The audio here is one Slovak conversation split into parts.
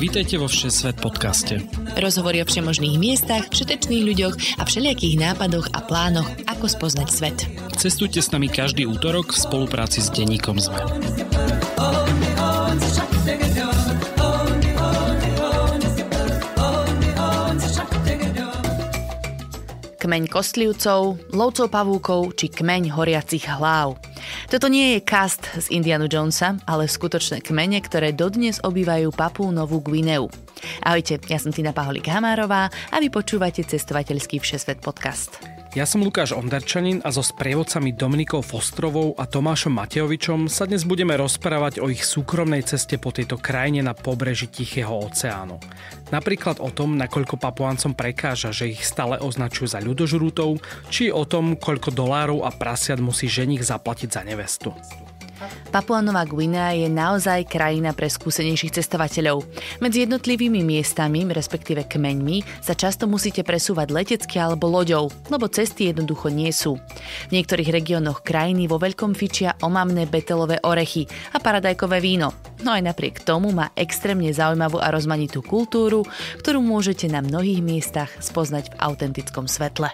Vítajte vo svet podcaste. Rozhovory o všemožných miestach, všetečných ľuďoch a všelijakých nápadoch a plánoch, ako spoznať svet. Cestujte s nami každý útorok v spolupráci s deníkom. ZME. Kmeň kostlivcov, lovcov pavúkov či kmeň horiacich hlav – toto nie je cast z Indianu Jonesa, ale skutočné kmene, ktoré dodnes obývajú Papú Novú Gvineu. Ahojte, ja som Tina Paholík Hamárová a vy počúvate Cestovateľský všesvet podcast. Ja som Lukáš Ondarčanin a so sprievodcami Dominikou Fostrovou a Tomášom Matejovičom sa dnes budeme rozprávať o ich súkromnej ceste po tejto krajine na pobreží Tichého oceánu. Napríklad o tom, nakoľko papuáncom prekáža, že ich stále označujú za ľudožrútov, či o tom, koľko dolárov a prasiat musí ženich zaplatiť za nevestu. Papua Nová Guinea je naozaj krajina pre skúsenejších cestovateľov. Medzi jednotlivými miestami, respektíve kmeňmi, sa často musíte presúvať letecky alebo loďou, lebo cesty jednoducho nie sú. V niektorých regiónoch krajiny vo veľkom fičia omamné betelové orechy a paradajkové víno. No aj napriek tomu má extrémne zaujímavú a rozmanitú kultúru, ktorú môžete na mnohých miestach spoznať v autentickom svetle.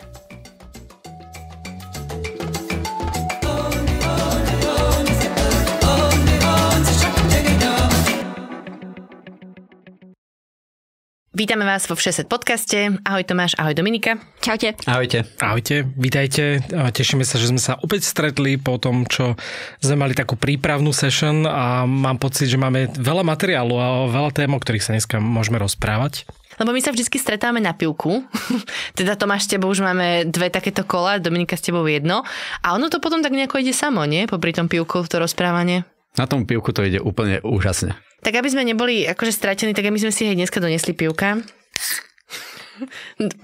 Vítame vás vo Všeset podcaste. Ahoj Tomáš, ahoj Dominika. Čaute. Ahojte. Ahojte, vítajte. Tešíme sa, že sme sa opäť stretli po tom, čo sme mali takú prípravnú session a mám pocit, že máme veľa materiálu a veľa tém, o ktorých sa dneska môžeme rozprávať. Lebo my sa vždy stretáme na pivku. teda Tomáš, s tebou už máme dve takéto kola, Dominika s tebou jedno. A ono to potom tak nejako ide samo, nie? Popri tom pivku, to rozprávanie. Na tom pivku to ide úplne úžasne. Tak aby sme neboli akože stratení, tak my sme si hej dneska donesli pivka.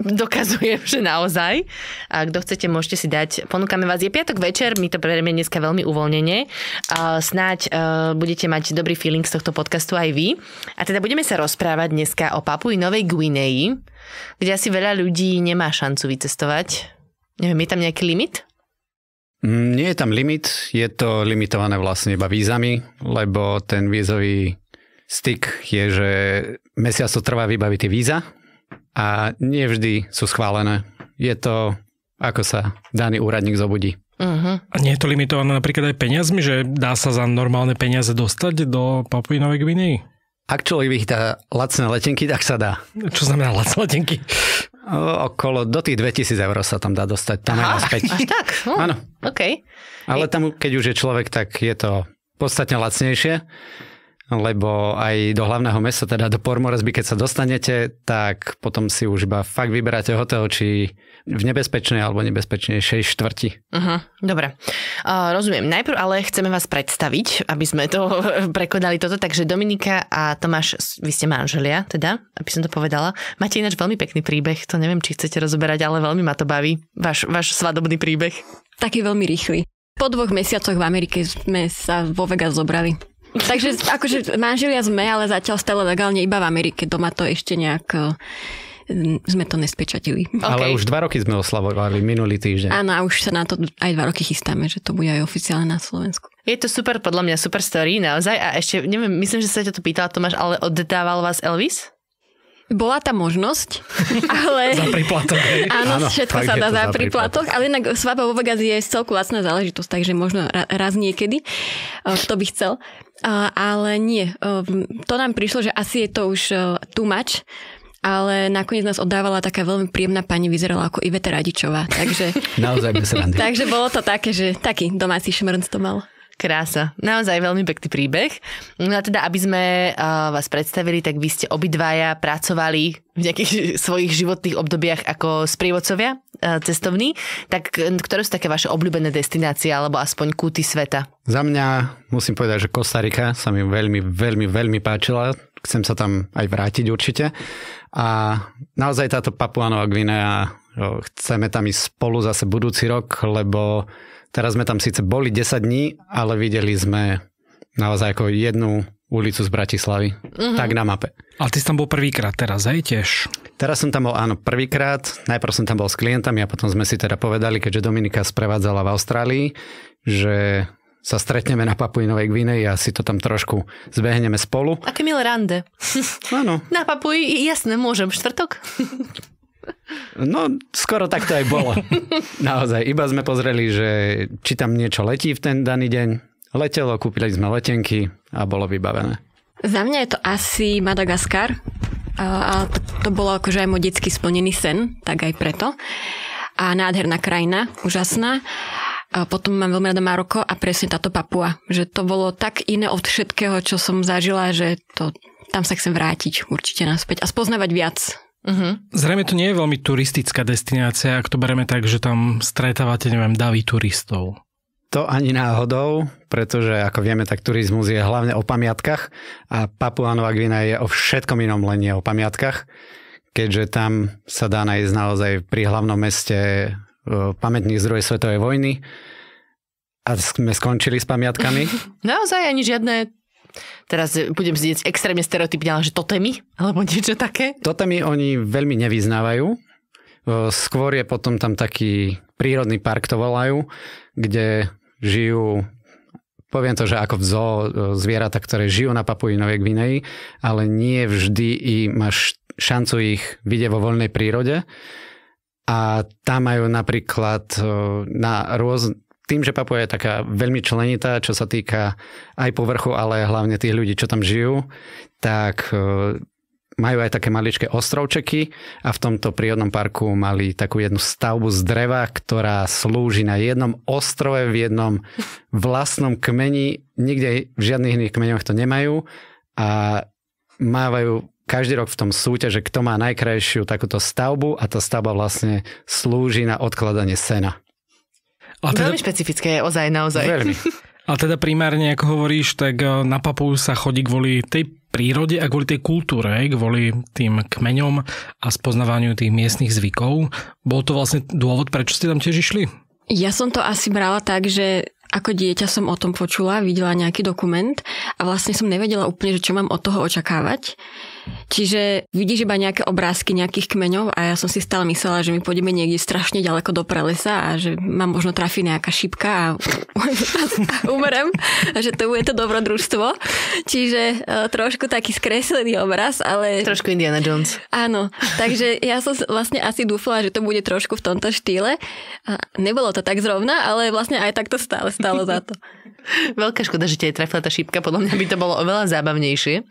Dokazujem, že naozaj. A kto chcete, môžete si dať. Ponúkame vás. Je piatok večer, my to berieme dneska veľmi uvoľnenie. Snáď e, budete mať dobrý feeling z tohto podcastu aj vy. A teda budeme sa rozprávať dneska o papuji Novej Guineji, kde asi veľa ľudí nemá šancu vycestovať. Neviem, je tam nejaký limit? Mm, nie je tam limit, je to limitované vlastne iba vízami, lebo ten vízový styk je, že mesiac to trvá vybaviť tie víza a nie vždy sú schválené. Je to, ako sa daný úradník zobudí. Uh-huh. A nie je to limitované napríklad aj peniazmi, že dá sa za normálne peniaze dostať do Papuji Novej Ak Actually, ich lacné letenky, tak sa dá. Čo znamená lacné letenky? Okolo, do tých 2000 eur sa tam dá dostať. Tam Aha, späť. až tak? Hm. Áno. Okay. Ale tam, keď už je človek, tak je to podstatne lacnejšie, lebo aj do hlavného mesta, teda do Pormoresby, keď sa dostanete, tak potom si už iba fakt vyberáte hotel, či v nebezpečnej alebo nebezpečnejšej štvrti. Uh-huh, dobre, uh, rozumiem. Najprv ale chceme vás predstaviť, aby sme to prekonali toto. Takže Dominika a Tomáš, vy ste manželia, teda, aby som to povedala. Máte ináč veľmi pekný príbeh, to neviem, či chcete rozoberať, ale veľmi ma to baví. Váš, váš svadobný príbeh. Taký veľmi rýchly. Po dvoch mesiacoch v Amerike sme sa vo Vegas zobrali. Takže akože manželia sme, ale zatiaľ stále legálne iba v Amerike. Doma to ešte nejak sme to nespečatili. Okay. Ale už dva roky sme oslavovali minulý týždeň. Áno, a už sa na to aj dva roky chystáme, že to bude aj oficiálne na Slovensku. Je to super, podľa mňa super story, naozaj. A ešte, neviem, myslím, že sa ťa to pýtala, Tomáš, ale oddával vás Elvis? Bola tá možnosť, ale... za príplatok. Áno, áno, všetko sa dá za príplatok, ale inak svadba vo Vegas je celku lacná záležitosť, takže možno raz niekedy, kto by chcel. Ale nie, to nám prišlo, že asi je to už too much ale nakoniec nás oddávala taká veľmi príjemná pani, vyzerala ako Iveta Radičová. Takže, Naozaj bez randy. Takže bolo to také, že taký domáci šmrnc to mal. Krása, naozaj veľmi pekný príbeh. No a teda, aby sme uh, vás predstavili, tak vy ste obidvaja pracovali v nejakých svojich životných obdobiach ako sprievodcovia uh, cestovní. Tak ktoré sú také vaše obľúbené destinácie alebo aspoň kúty sveta? Za mňa musím povedať, že Kostarika sa mi veľmi, veľmi, veľmi páčila chcem sa tam aj vrátiť určite. A naozaj táto Papuánova Gvinea, chceme tam ísť spolu zase budúci rok, lebo teraz sme tam síce boli 10 dní, ale videli sme naozaj ako jednu ulicu z Bratislavy. Uh-huh. Tak na mape. Ale ty si tam bol prvýkrát teraz, hej, tiež? Teraz som tam bol, áno, prvýkrát. Najprv som tam bol s klientami a potom sme si teda povedali, keďže Dominika sprevádzala v Austrálii, že sa stretneme na Papuinovej Gvineji a si to tam trošku zbehneme spolu. Aké milé rande. Áno. Na Papuji, jasné, môžem, štvrtok. No, skoro tak to aj bolo. Naozaj, iba sme pozreli, že či tam niečo letí v ten daný deň. Letelo, kúpili sme letenky a bolo vybavené. Za mňa je to asi Madagaskar. A to, to bolo akože aj môj detský splnený sen, tak aj preto. A nádherná krajina, úžasná. A potom mám veľmi rada Maroko a presne táto Papua. Že to bolo tak iné od všetkého, čo som zažila, že to, tam sa chcem vrátiť určite naspäť a spoznávať viac. Uh-huh. Zrejme to nie je veľmi turistická destinácia, ak to bereme tak, že tam stretávate, neviem, davy turistov. To ani náhodou, pretože ako vieme, tak turizmus je hlavne o pamiatkach a Papua Nová Gvina je o všetkom inom, len nie o pamiatkach, keďže tam sa dá nájsť naozaj pri hlavnom meste E, pamätných z svetovej vojny a sme skončili s pamiatkami. Naozaj ani žiadne teraz budem znieť extrémne stereotypne, ale že totémy, alebo niečo také? Totémy oni veľmi nevyznávajú. E, skôr je potom tam taký prírodný park, to volajú, kde žijú poviem to, že ako v zoo e, zvieratá, ktoré žijú na novej Gvineji, ale nie vždy i máš šancu ich vidieť vo voľnej prírode a tam majú napríklad e, na rôz, tým, že Papua je taká veľmi členitá, čo sa týka aj povrchu, ale hlavne tých ľudí, čo tam žijú, tak e, majú aj také maličké ostrovčeky a v tomto prírodnom parku mali takú jednu stavbu z dreva, ktorá slúži na jednom ostrove v jednom vlastnom kmeni. Nikde v žiadnych iných kmeňoch to nemajú a mávajú každý rok v tom súťaže, kto má najkrajšiu takúto stavbu a tá stavba vlastne slúži na odkladanie sena. A teda... Veľmi špecifické, ozaj, naozaj. Veľmi. A teda primárne, ako hovoríš, tak e, na papu sa chodí kvôli tej prírode a kvôli tej kultúre, kvôli tým kmeňom a spoznávaniu tých miestnych zvykov. Bol to vlastne dôvod, prečo ste tam tiež išli? Ja som to asi brala tak, že ako dieťa som o tom počula, videla nejaký dokument a vlastne som nevedela úplne, že čo mám od toho očakávať. Čiže vidíš iba nejaké obrázky nejakých kmeňov a ja som si stále myslela, že my pôjdeme niekde strašne ďaleko do prelesa a že ma možno trafi nejaká šipka a umrem a že to bude to dobrodružstvo. Čiže e, trošku taký skreslený obraz, ale... Trošku Indiana Jones. Áno, takže ja som vlastne asi dúfala, že to bude trošku v tomto štýle. A nebolo to tak zrovna, ale vlastne aj tak to stále stalo za to. Veľká škoda, že ťa trafila tá šípka, podľa mňa by to bolo oveľa zábavnejšie.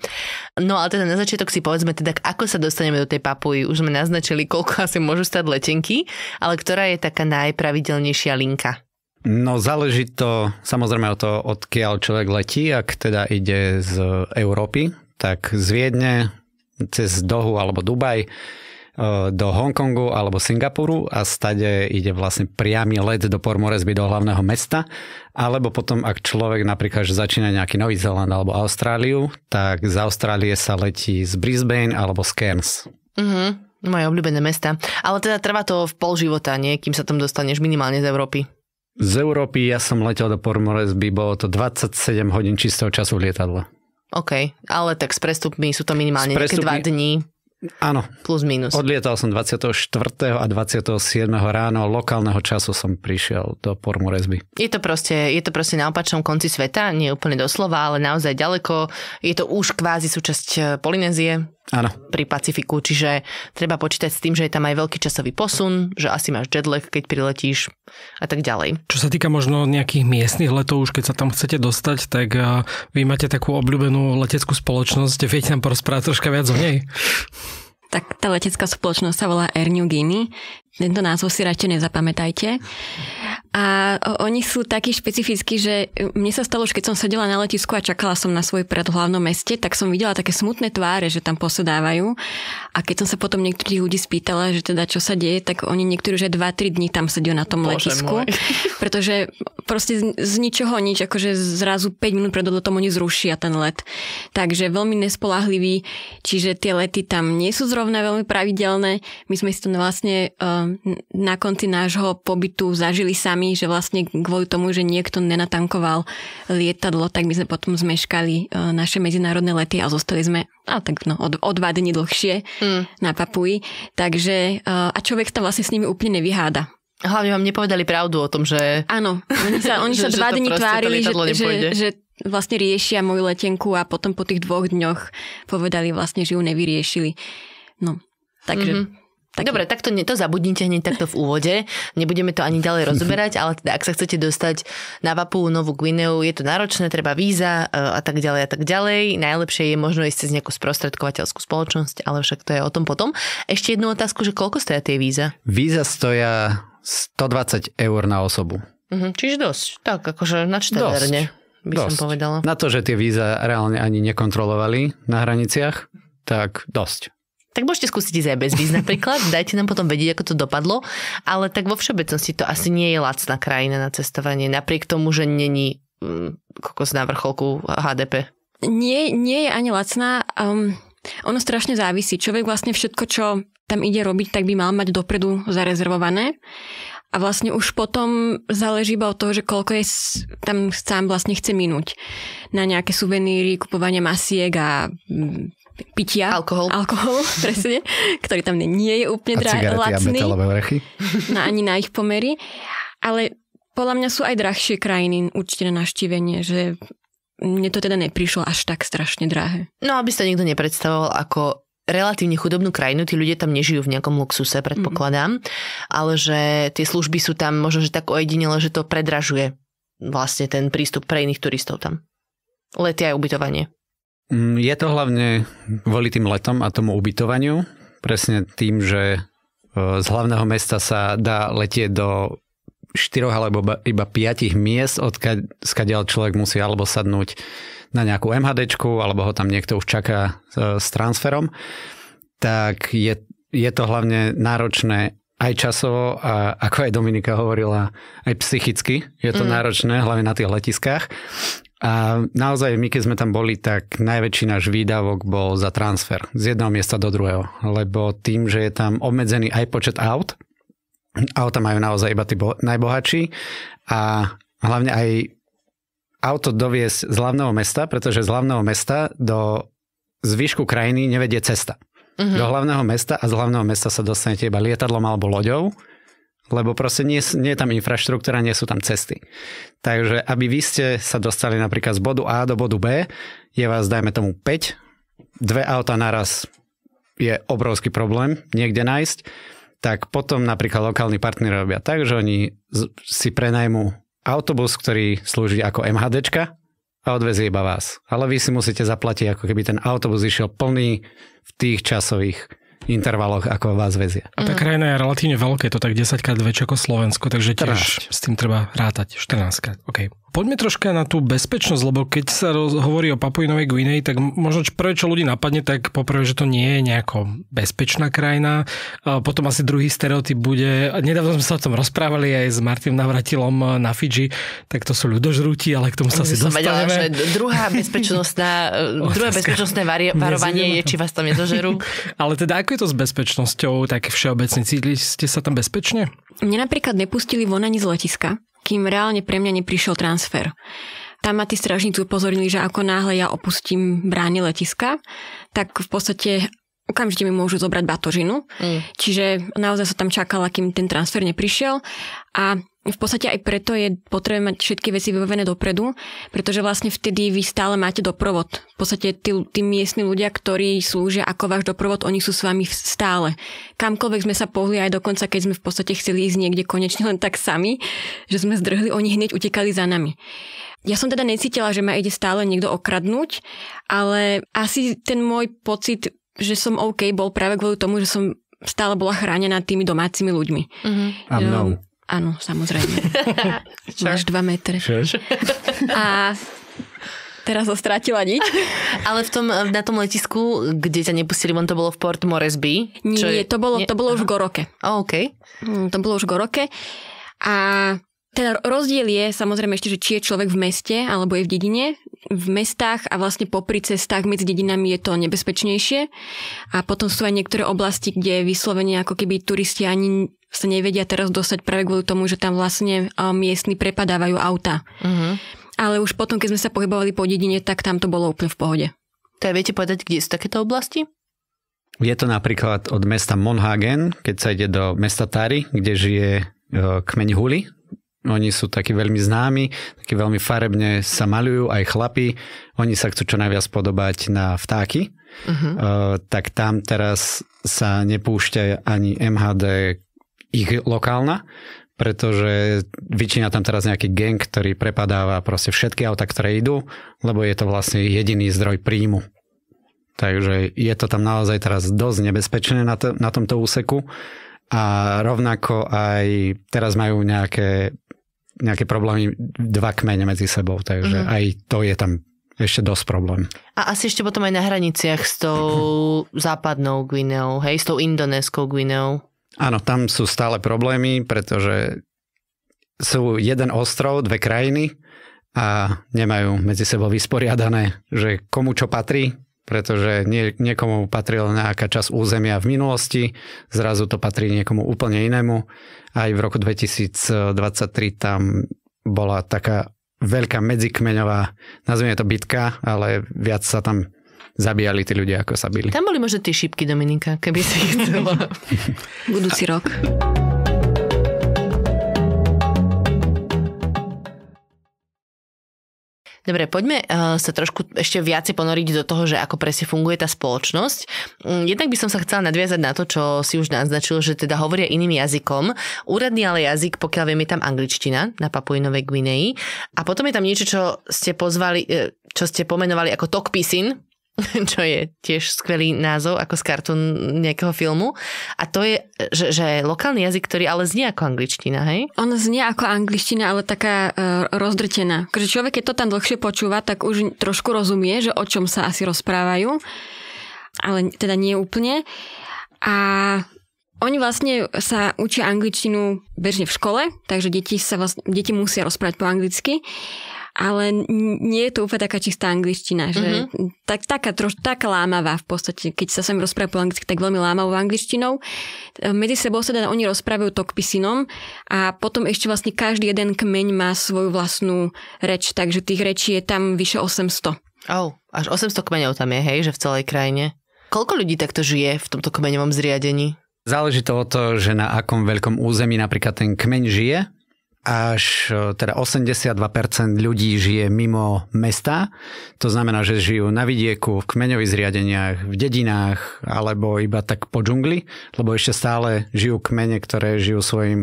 No ale teda na začiatok začiatok si povedzme teda, ako sa dostaneme do tej Papuji. Už sme naznačili, koľko asi môžu stať letenky, ale ktorá je taká najpravidelnejšia linka? No záleží to samozrejme o to, odkiaľ človek letí. Ak teda ide z Európy, tak z Viedne cez Dohu alebo Dubaj E, do Hongkongu alebo Singapuru a stade ide vlastne priamy let do Pormoresby, do hlavného mesta. Alebo potom, ak človek napríklad že začína nejaký Nový Zeland alebo Austráliu, tak z Austrálie sa letí z Brisbane alebo z Cairns. Mhm, moje obľúbené mesta. Ale teda trvá to v pol života, nie? Kým sa tam dostaneš minimálne z Európy. Z Európy ja som letel do Pormoresby, bolo to 27 hodín čistého času v lietadle. OK, ale tak s prestupmi sú to minimálne s dva dní. Áno. Plus minus. Odlietal som 24. a 27. ráno lokálneho času som prišiel do Pormurezby. Je to proste, je to proste na opačnom konci sveta, nie úplne doslova, ale naozaj ďaleko. Je to už kvázi súčasť eh, Polynézie, Áno. pri Pacifiku, čiže treba počítať s tým, že je tam aj veľký časový posun, že asi máš jetlag, keď priletíš a tak ďalej. Čo sa týka možno nejakých miestnych letov, už keď sa tam chcete dostať, tak eh, vy máte takú obľúbenú leteckú spoločnosť, viete nám porozprávať troška viac o nej? Tak tá letecká spoločnosť sa volá Air New Guinea. Tento názov si radšej nezapamätajte. A oni sú takí špecifickí, že e, mne sa stalo, že keď som sedela na letisku a čakala som na svoj pred hlavnom meste, tak som videla také smutné tváre, že tam posedávajú. A keď som sa potom niektorých ľudí spýtala, že teda čo sa deje, tak oni niektorí už 2-3 dní tam sedia na tom Bože letisku. Môj. Pretože proste z, z ničoho nič, akože zrazu 5 minút pred odletom oni zrušia ten let. Takže veľmi nespolahlivý, čiže tie lety tam nie sú zrovna veľmi pravidelné. My sme si to vlastne e, Ehm, na konci nášho pobytu zažili sami, že vlastne kvôli tomu, že niekto nenatankoval lietadlo, tak my sme potom zmeškali e, naše medzinárodné lety a zostali sme a tak no, o, o dva dni dlhšie mm. na Papuji. Takže e, a človek sa vlastne s nimi úplne nevyháda. Hlavne vám nepovedali pravdu o tom, že... Áno, oni sa, oni sa že, dva dni dní tvárili, že, že, že vlastne riešia moju letenku a potom po tých dvoch dňoch povedali vlastne, že ju nevyriešili. No, takže... Mm-hmm. Taký. Dobre, tak to, ne, to zabudnite hneď takto v úvode. Nebudeme to ani ďalej rozoberať, ale teda ak sa chcete dostať na Vapu Novú Guineu, je to náročné, treba víza e, a tak ďalej a tak ďalej. Najlepšie je možno ísť cez nejakú sprostredkovateľskú spoločnosť, ale však to je o tom potom. Ešte jednu otázku, že koľko stoja tie víza? Víza stoja 120 eur na osobu. Mhm, čiže dosť. Tak, akože na čtverne by dosť. som povedala. Na to, že tie víza reálne ani nekontrolovali na hraniciach, tak dosť tak môžete skúsiť ísť aj bez víz napríklad, dajte nám potom vedieť, ako to dopadlo, ale tak vo všeobecnosti to asi nie je lacná krajina na cestovanie, napriek tomu, že není um, kokos na vrcholku HDP. Nie, nie je ani lacná. Um, ono strašne závisí. Človek vlastne všetko, čo tam ide robiť, tak by mal mať dopredu zarezervované. A vlastne už potom záleží iba od toho, že koľko je tam sám vlastne chce minúť na nejaké suveníry, kupovanie masiek a mm, pitia. Alkohol. Alkohol, presne, ktorý tam nie je úplne a lacný. A orechy. No ani na ich pomery. Ale podľa mňa sú aj drahšie krajiny určite na navštívenie, že mne to teda neprišlo až tak strašne drahé. No aby sa niekto nepredstavoval ako relatívne chudobnú krajinu, tí ľudia tam nežijú v nejakom luxuse, mhm. predpokladám, mm ale že tie služby sú tam možno, že tak ojedinele, že to predražuje vlastne ten prístup pre iných turistov tam. Lety aj ubytovanie. Mm, je to hlavne kvôli tým letom a tomu ubytovaniu. Presne tým, že e, z hlavného mesta sa dá letieť do štyroch alebo iba piatich miest, odkiaľ skadiaľ človek musí alebo sadnúť na nejakú MHD, alebo ho tam niekto už čaká e, s transferom, tak je, je to hlavne náročné aj časovo a ako aj Dominika hovorila, aj psychicky je to mm. náročné, hlavne na tých letiskách. A naozaj my, keď sme tam boli, tak najväčší náš výdavok bol za transfer z jedného miesta do druhého, lebo tým, že je tam obmedzený aj počet aut, auta majú naozaj iba tí najbohatší a hlavne aj auto doviesť z hlavného mesta, pretože z hlavného mesta do zvyšku krajiny nevedie cesta. Mm-hmm. Do hlavného mesta a z hlavného mesta sa dostanete iba lietadlom alebo loďou lebo proste nie, nie je tam infraštruktúra, nie sú tam cesty. Takže aby vy ste sa dostali napríklad z bodu A do bodu B, je vás, dajme tomu, 5, dve auta naraz je obrovský problém niekde nájsť, tak potom napríklad lokálni partneri robia tak, že oni si prenajmú autobus, ktorý slúži ako MHDčka a odvezie iba vás. Ale vy si musíte zaplatiť, ako keby ten autobus išiel plný v tých časových intervaloch, ako vás vezie. A tá mhm. krajina je relatívne veľké, to tak 10 krát väčšie ako Slovensko, takže tiež 14. s tým treba rátať, 14 krát. Okay poďme troška na tú bezpečnosť, lebo keď sa roz, hovorí o Papuinovej Guinei, tak možno prvé, čo ľudí napadne, tak poprvé, že to nie je nejako bezpečná krajina. A potom asi druhý stereotyp bude, nedávno sme sa o tom rozprávali aj s Martinom Navratilom na Fidži, tak to sú ľudožrúti, ale k tomu sa asi dostaneme. Vedela, že druhá bezpečnostná, druhé bezpečnostné varovanie je, či vás tam nedožerú. ale teda ako je to s bezpečnosťou, tak všeobecne cítili ste sa tam bezpečne? Mne napríklad nepustili von ani z letiska kým reálne pre mňa neprišiel transfer. Tam ma tí stražníci upozornili, že ako náhle ja opustím brány letiska, tak v podstate okamžite mi môžu zobrať batožinu. Mm. Čiže naozaj som tam čakala, kým ten transfer neprišiel. A v podstate aj preto je potrebné mať všetky veci vybavené dopredu, pretože vlastne vtedy vy stále máte doprovod. V podstate tí, tí miestni ľudia, ktorí slúžia ako váš doprovod, oni sú s vami stále. Kamkoľvek sme sa pohli aj dokonca, keď sme v podstate chceli ísť niekde konečne len tak sami, že sme zdrhli, oni hneď utekali za nami. Ja som teda necítila, že ma ide stále niekto okradnúť, ale asi ten môj pocit, že som OK, bol práve kvôli tomu, že som stále bola chránená tými domácimi ľuďmi. Mm-hmm. Áno, samozrejme. Máš dva metre. A Teraz ho strátila nič. Ale v tom, na tom letisku, kde ťa nepustili, on to bolo v Port Moresby? Čo Nie, je... to bolo, Nie, to bolo už v Goroke. Oh, okay. Mm, to bolo už v Goroke. A teda rozdiel je samozrejme ešte, že či je človek v meste alebo je v dedine. V mestách a vlastne popri cestách medzi dedinami je to nebezpečnejšie. A potom sú aj niektoré oblasti, kde vyslovene ako keby turisti ani sa nevedia teraz dostať práve kvôli tomu, že tam vlastne miestni prepadávajú auta. Uh-huh. Ale už potom, keď sme sa pohybovali po dedine, tak tam to bolo úplne v pohode. Tak viete povedať, kde sú takéto oblasti? Je to napríklad od mesta Monhagen, keď sa ide do mesta Tari, kde žije e, kmeň Huli. Oni sú takí veľmi známi, takí veľmi farebne sa maľujú, aj chlapi. Oni sa chcú čo najviac podobať na vtáky. Uh-huh. Uh, tak tam teraz sa nepúšťa ani MHD ich lokálna, pretože vyčína tam teraz nejaký gang, ktorý prepadáva proste všetky auta, ktoré idú, lebo je to vlastne jediný zdroj príjmu. Takže je to tam naozaj teraz dosť nebezpečné na, to, na tomto úseku a rovnako aj teraz majú nejaké, nejaké problémy dva kmene medzi sebou, takže mm-hmm. aj to je tam ešte dosť problém. A asi ešte potom aj na hraniciach s tou západnou Guineou, hej, s tou indoneskou Guineou. Áno, tam sú stále problémy, pretože sú jeden ostrov, dve krajiny a nemajú medzi sebou vysporiadané, že komu čo patrí, pretože nie, niekomu patrila nejaká časť územia v minulosti, zrazu to patrí niekomu úplne inému. Aj v roku 2023 tam bola taká veľká medzikmeňová, nazvime to bitka, ale viac sa tam zabíjali tí ľudia, ako sa byli. Tam boli možno tie šípky, Dominika, keby si ich chcela. Budúci rok. Dobre, poďme eh, sa trošku ešte viacej ponoriť do toho, že ako presne funguje tá spoločnosť. Mm, jednak by som sa chcela nadviazať na to, čo si už naznačil, že teda hovoria iným jazykom. Úradný ale jazyk, pokiaľ viem, je tam angličtina na Papuinovej Gvineji. A potom je tam niečo, čo ste pozvali, eh, čo ste pomenovali ako Tokpisin, čo je tiež skvelý názov ako z kartu nejakého filmu. A to je, že, že je lokálny jazyk, ktorý ale znie ako angličtina, hej? On znie ako angličtina, ale taká uh, rozdrtená. Takže človek, keď to tam dlhšie počúva, tak už trošku rozumie, že o čom sa asi rozprávajú. Ale teda nie úplne. A oni vlastne sa učia angličtinu bežne v škole, takže deti, sa vlastne, deti musia rozprávať po anglicky ale nie je to úplne taká čistá angličtina, že mm-hmm. tak, taká, troš, tak lámavá v podstate, keď sa sem rozpráva po anglicky, tak veľmi lámavou angličtinou. E, medzi sebou sa teda oni rozprávajú tokpisinom a potom ešte vlastne každý jeden kmeň má svoju vlastnú reč, takže tých rečí je tam vyše 800. Oh, až 800 kmeňov tam je, hej, že v celej krajine. Koľko ľudí takto žije v tomto kmeňovom zriadení? Záleží to od toho, že na akom veľkom území napríklad ten kmeň žije až e, teda 82% ľudí žije mimo mesta. To znamená, že žijú na vidieku, v kmeňových zriadeniach, v dedinách alebo iba tak po džungli, lebo ešte stále žijú kmene, ktoré žijú svojim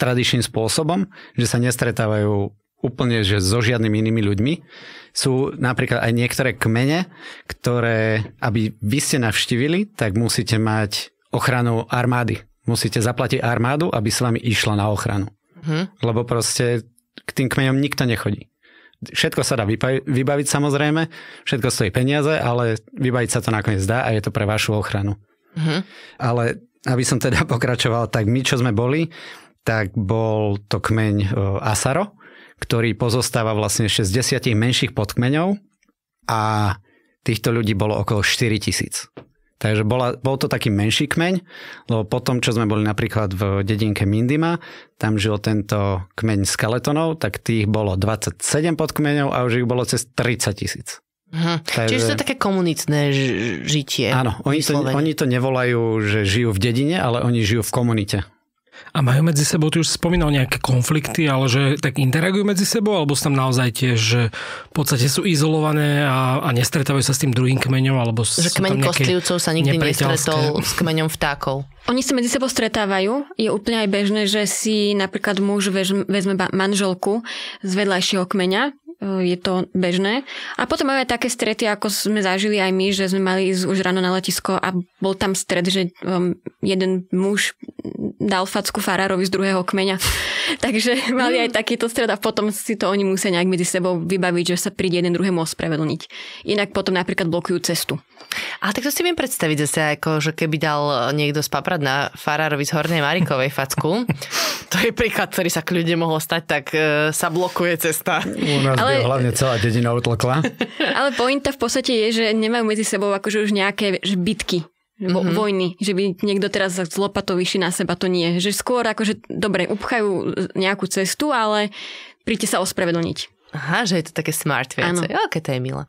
tradičným spôsobom, že sa nestretávajú úplne že so žiadnymi inými ľuďmi. Sú napríklad aj niektoré kmene, ktoré, aby vy ste navštívili, tak musíte mať ochranu armády. Musíte zaplatiť armádu, aby s vami išla na ochranu. Hm? Lebo proste k tým kmeňom nikto nechodí. Všetko sa dá vybaviť samozrejme, všetko stojí peniaze, ale vybaviť sa to nakoniec dá a je to pre vašu ochranu. Hm. Ale aby som teda pokračoval, tak my, čo sme boli, tak bol to kmeň e, Asaro, ktorý pozostáva vlastne z desiatich menších podkmeňov a týchto ľudí bolo okolo 4 tisíc. Takže bola, bol to taký menší kmeň, lebo potom, čo sme boli napríklad v dedinke Mindima, tam žil tento kmeň skeletonov, tak tých bolo 27 podkmeňov a už ich bolo cez 30 tisíc. Mhm. Takže... Čiže to je také komunitné žitie. Áno, oni to, oni to nevolajú, že žijú v dedine, ale oni žijú v komunite. A majú medzi sebou, ty už spomínal nejaké konflikty, ale že tak interagujú medzi sebou, alebo sú tam naozaj tiež, že v podstate sú izolované a, a nestretávajú sa s tým druhým kmeňom, alebo Že kmeň kostlivcov sa nikdy nestretol s kmeňom vtákov. Oni sa medzi sebou stretávajú. Je úplne aj bežné, že si napríklad muž vezme manželku z vedľajšieho kmeňa E, je to bežné. A potom máme také strety, ako sme zažili aj my, že sme mali ísť už ráno na letisko a bol tam stret, že um, jeden muž dal facku farárovi z druhého kmeňa. Takže mali aj takýto stred a potom si to oni musia nejak medzi sebou vybaviť, že sa príde jeden druhému ospravedlniť. Inak potom napríklad blokujú cestu. A tak to si viem predstaviť zase, ako, že keby dal niekto spaprať na farárovi z Hornej Marikovej facku, to je príklad, ktorý sa k ľuďom mohol stať, tak e, sa blokuje cesta. Ale ale... hlavne celá dedina utlkla. ale pointa v podstate je, že nemajú medzi sebou akože už nejaké že bitky mm-hmm. vojny, že by niekto teraz z lopatou vyšší na seba, to nie. Že skôr akože, dobre, upchajú nejakú cestu, ale príďte sa ospravedlniť. Aha, že je to také smart viacej. Aké to je milé.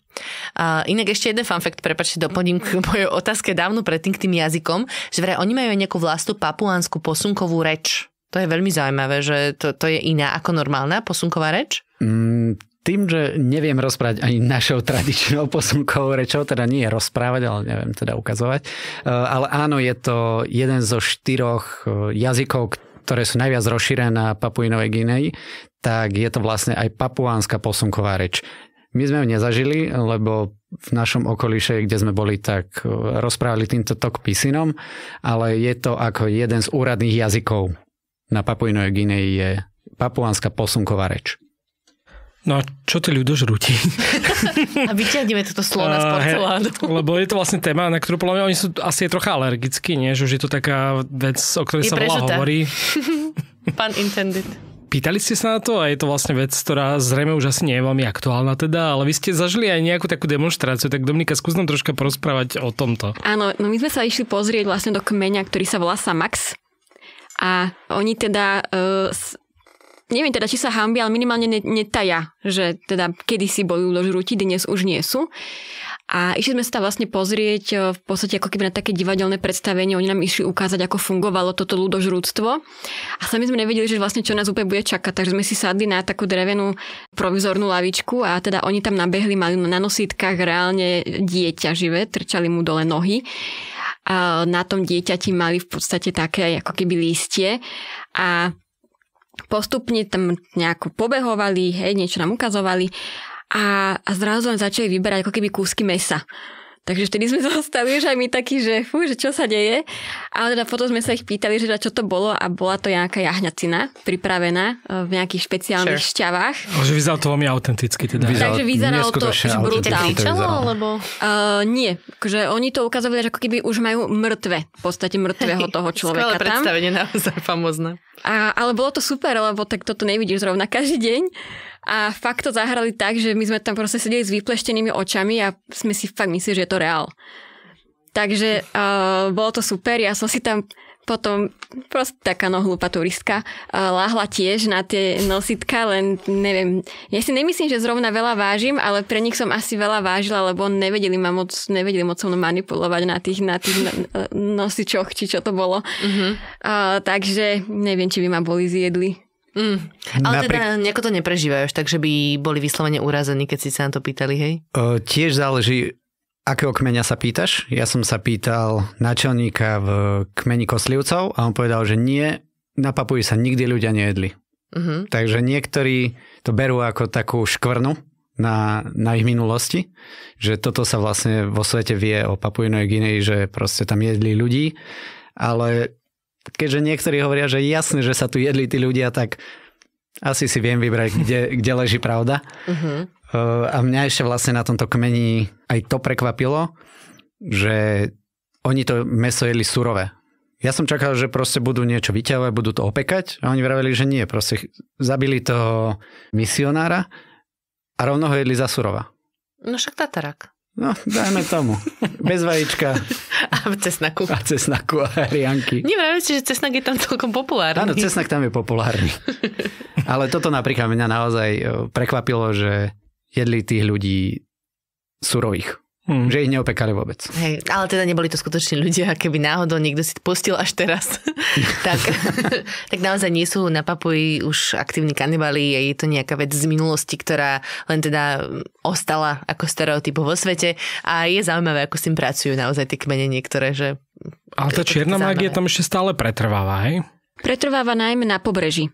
A inak ešte jeden fun fact, prepačte, doplním k mojej otázke dávno predtým k tým jazykom, že vraj oni majú aj nejakú vlastnú papuánsku posunkovú reč. To je veľmi zaujímavé, že to, to je iná ako normálna posunková reč? Mm, tým, že neviem rozprávať ani našou tradičnou posunkovou rečou, teda nie rozprávať, ale neviem teda ukazovať. E, ale áno, je to jeden zo štyroch e, jazykov, ktoré sú najviac rozšírené na Papuinovej Gineji, tak je to vlastne aj papuánska posunková reč. My sme ju nezažili, lebo v našom okoliše, kde sme boli, tak e, rozprávali týmto tok písinom, ale je to ako jeden z úradných jazykov na Papuinovej Gineji je papuánska posunková reč. No a čo tí ľudožrúti? a vyťahneme toto slona z porcelánu. Lebo je to vlastne téma, na ktorú podľa mňa oni sú asi je trocha alergickí, nie? Že už je to taká vec, o ktorej je sa veľa hovorí. Pán intended. Pýtali ste sa na to a je to vlastne vec, ktorá zrejme už asi nie je veľmi aktuálna teda, ale vy ste zažili aj nejakú takú demonstráciu, tak Dominika, skús nám troška porozprávať o tomto. Áno, no my sme sa išli pozrieť vlastne do kmeňa, ktorý sa volá Samax a oni teda uh, neviem teda, či sa hambia, ale minimálne netaja, že teda kedysi boli žrúti dnes už nie sú. A išli sme sa tam vlastne pozrieť e, v podstate ako keby na také divadelné predstavenie. Oni nám išli ukázať, ako fungovalo toto ľudožrúdstvo. A sami sme nevedeli, že vlastne čo nás úplne bude čakať. Takže sme si sadli na takú drevenú provizornú lavičku a teda oni tam nabehli, mali na nosítkach reálne dieťa živé, trčali mu dole nohy. A na tom dieťati mali v podstate také ako keby lístie a postupne tam nejako pobehovali, hej, niečo nám ukazovali a, a zrazu začali vyberať ako keby kúsky mesa. Takže vtedy sme zostali už aj my takí, že fú, že čo sa deje. A teda potom sme sa ich pýtali, že teda čo to bolo a bola to nejaká jahňacina pripravená e, v nejakých špeciálnych sure. šťavách. No, že vyzeralo to veľmi autenticky. Teda. Vyzal, Takže vyzeralo to už brutálne. Alebo... Uh, nie, že akože oni to ukazovali, že ako keby už majú mŕtve, v podstate mŕtvého toho človeka Skvelé tam. predstavenie naozaj famozné. A, ale bolo to super, lebo tak toto nevidíš zrovna každý deň. A fakt to zahrali tak, že my sme tam proste sedeli s vypleštenými očami a sme si fakt mysleli, že je to reál. Takže uh, bolo to super, ja som si tam potom proste taká no hlúpa turistka uh, láhla tiež na tie nositka, len neviem, ja si nemyslím, že zrovna veľa vážim, ale pre nich som asi veľa vážila, lebo nevedeli ma moc, nevedeli moc so manipulovať na tých, na tých nosičoch, či čo to bolo. Uh-huh. Uh, takže neviem, či by ma boli zjedli. Mm. Ale Napriek... teda nejako to neprežívajú takže by boli vyslovene urazení, keď si sa na to pýtali, hej? Uh, tiež záleží, akého kmeňa sa pýtaš. Ja som sa pýtal načelníka v kmeni Koslivcov a on povedal, že nie, na Papuji sa nikdy ľudia nejedli. Mm-hmm. Takže niektorí to berú ako takú škvrnu na, na ich minulosti, že toto sa vlastne vo svete vie o Papuinej Ginei, že proste tam jedli ľudí, ale keďže niektorí hovoria, že jasne, že sa tu jedli tí ľudia, tak asi si viem vybrať, kde, kde leží pravda. Uh-huh. A mňa ešte vlastne na tomto kmeni aj to prekvapilo, že oni to meso jeli surové. Ja som čakal, že proste budú niečo vyťahovať, budú to opekať a oni vraveli, že nie, proste zabili toho misionára a rovno ho jedli za surova. No však tatarak. No, dajme tomu. Bez vajíčka. A cesnaku. A cesnaku a rianky. si, že cesnak je tam celkom populárny. Áno, cesnak tam je populárny. Ale toto napríklad mňa naozaj e, prekvapilo, že jedli tých ľudí surových. Hmm. Že ich neopekali vôbec. Hej, ale teda neboli to skutoční ľudia, keby náhodou niekto si pustil až teraz, tak, tak naozaj nie sú na Papuji už aktívni kanibali, je to nejaká vec z minulosti, ktorá len teda ostala ako stereotyp vo svete a je zaujímavé, ako s tým pracujú naozaj tie kmene niektoré, že... Ale tá čierna mágia tam ešte stále pretrváva, hej? Pretrváva najmä na pobreží.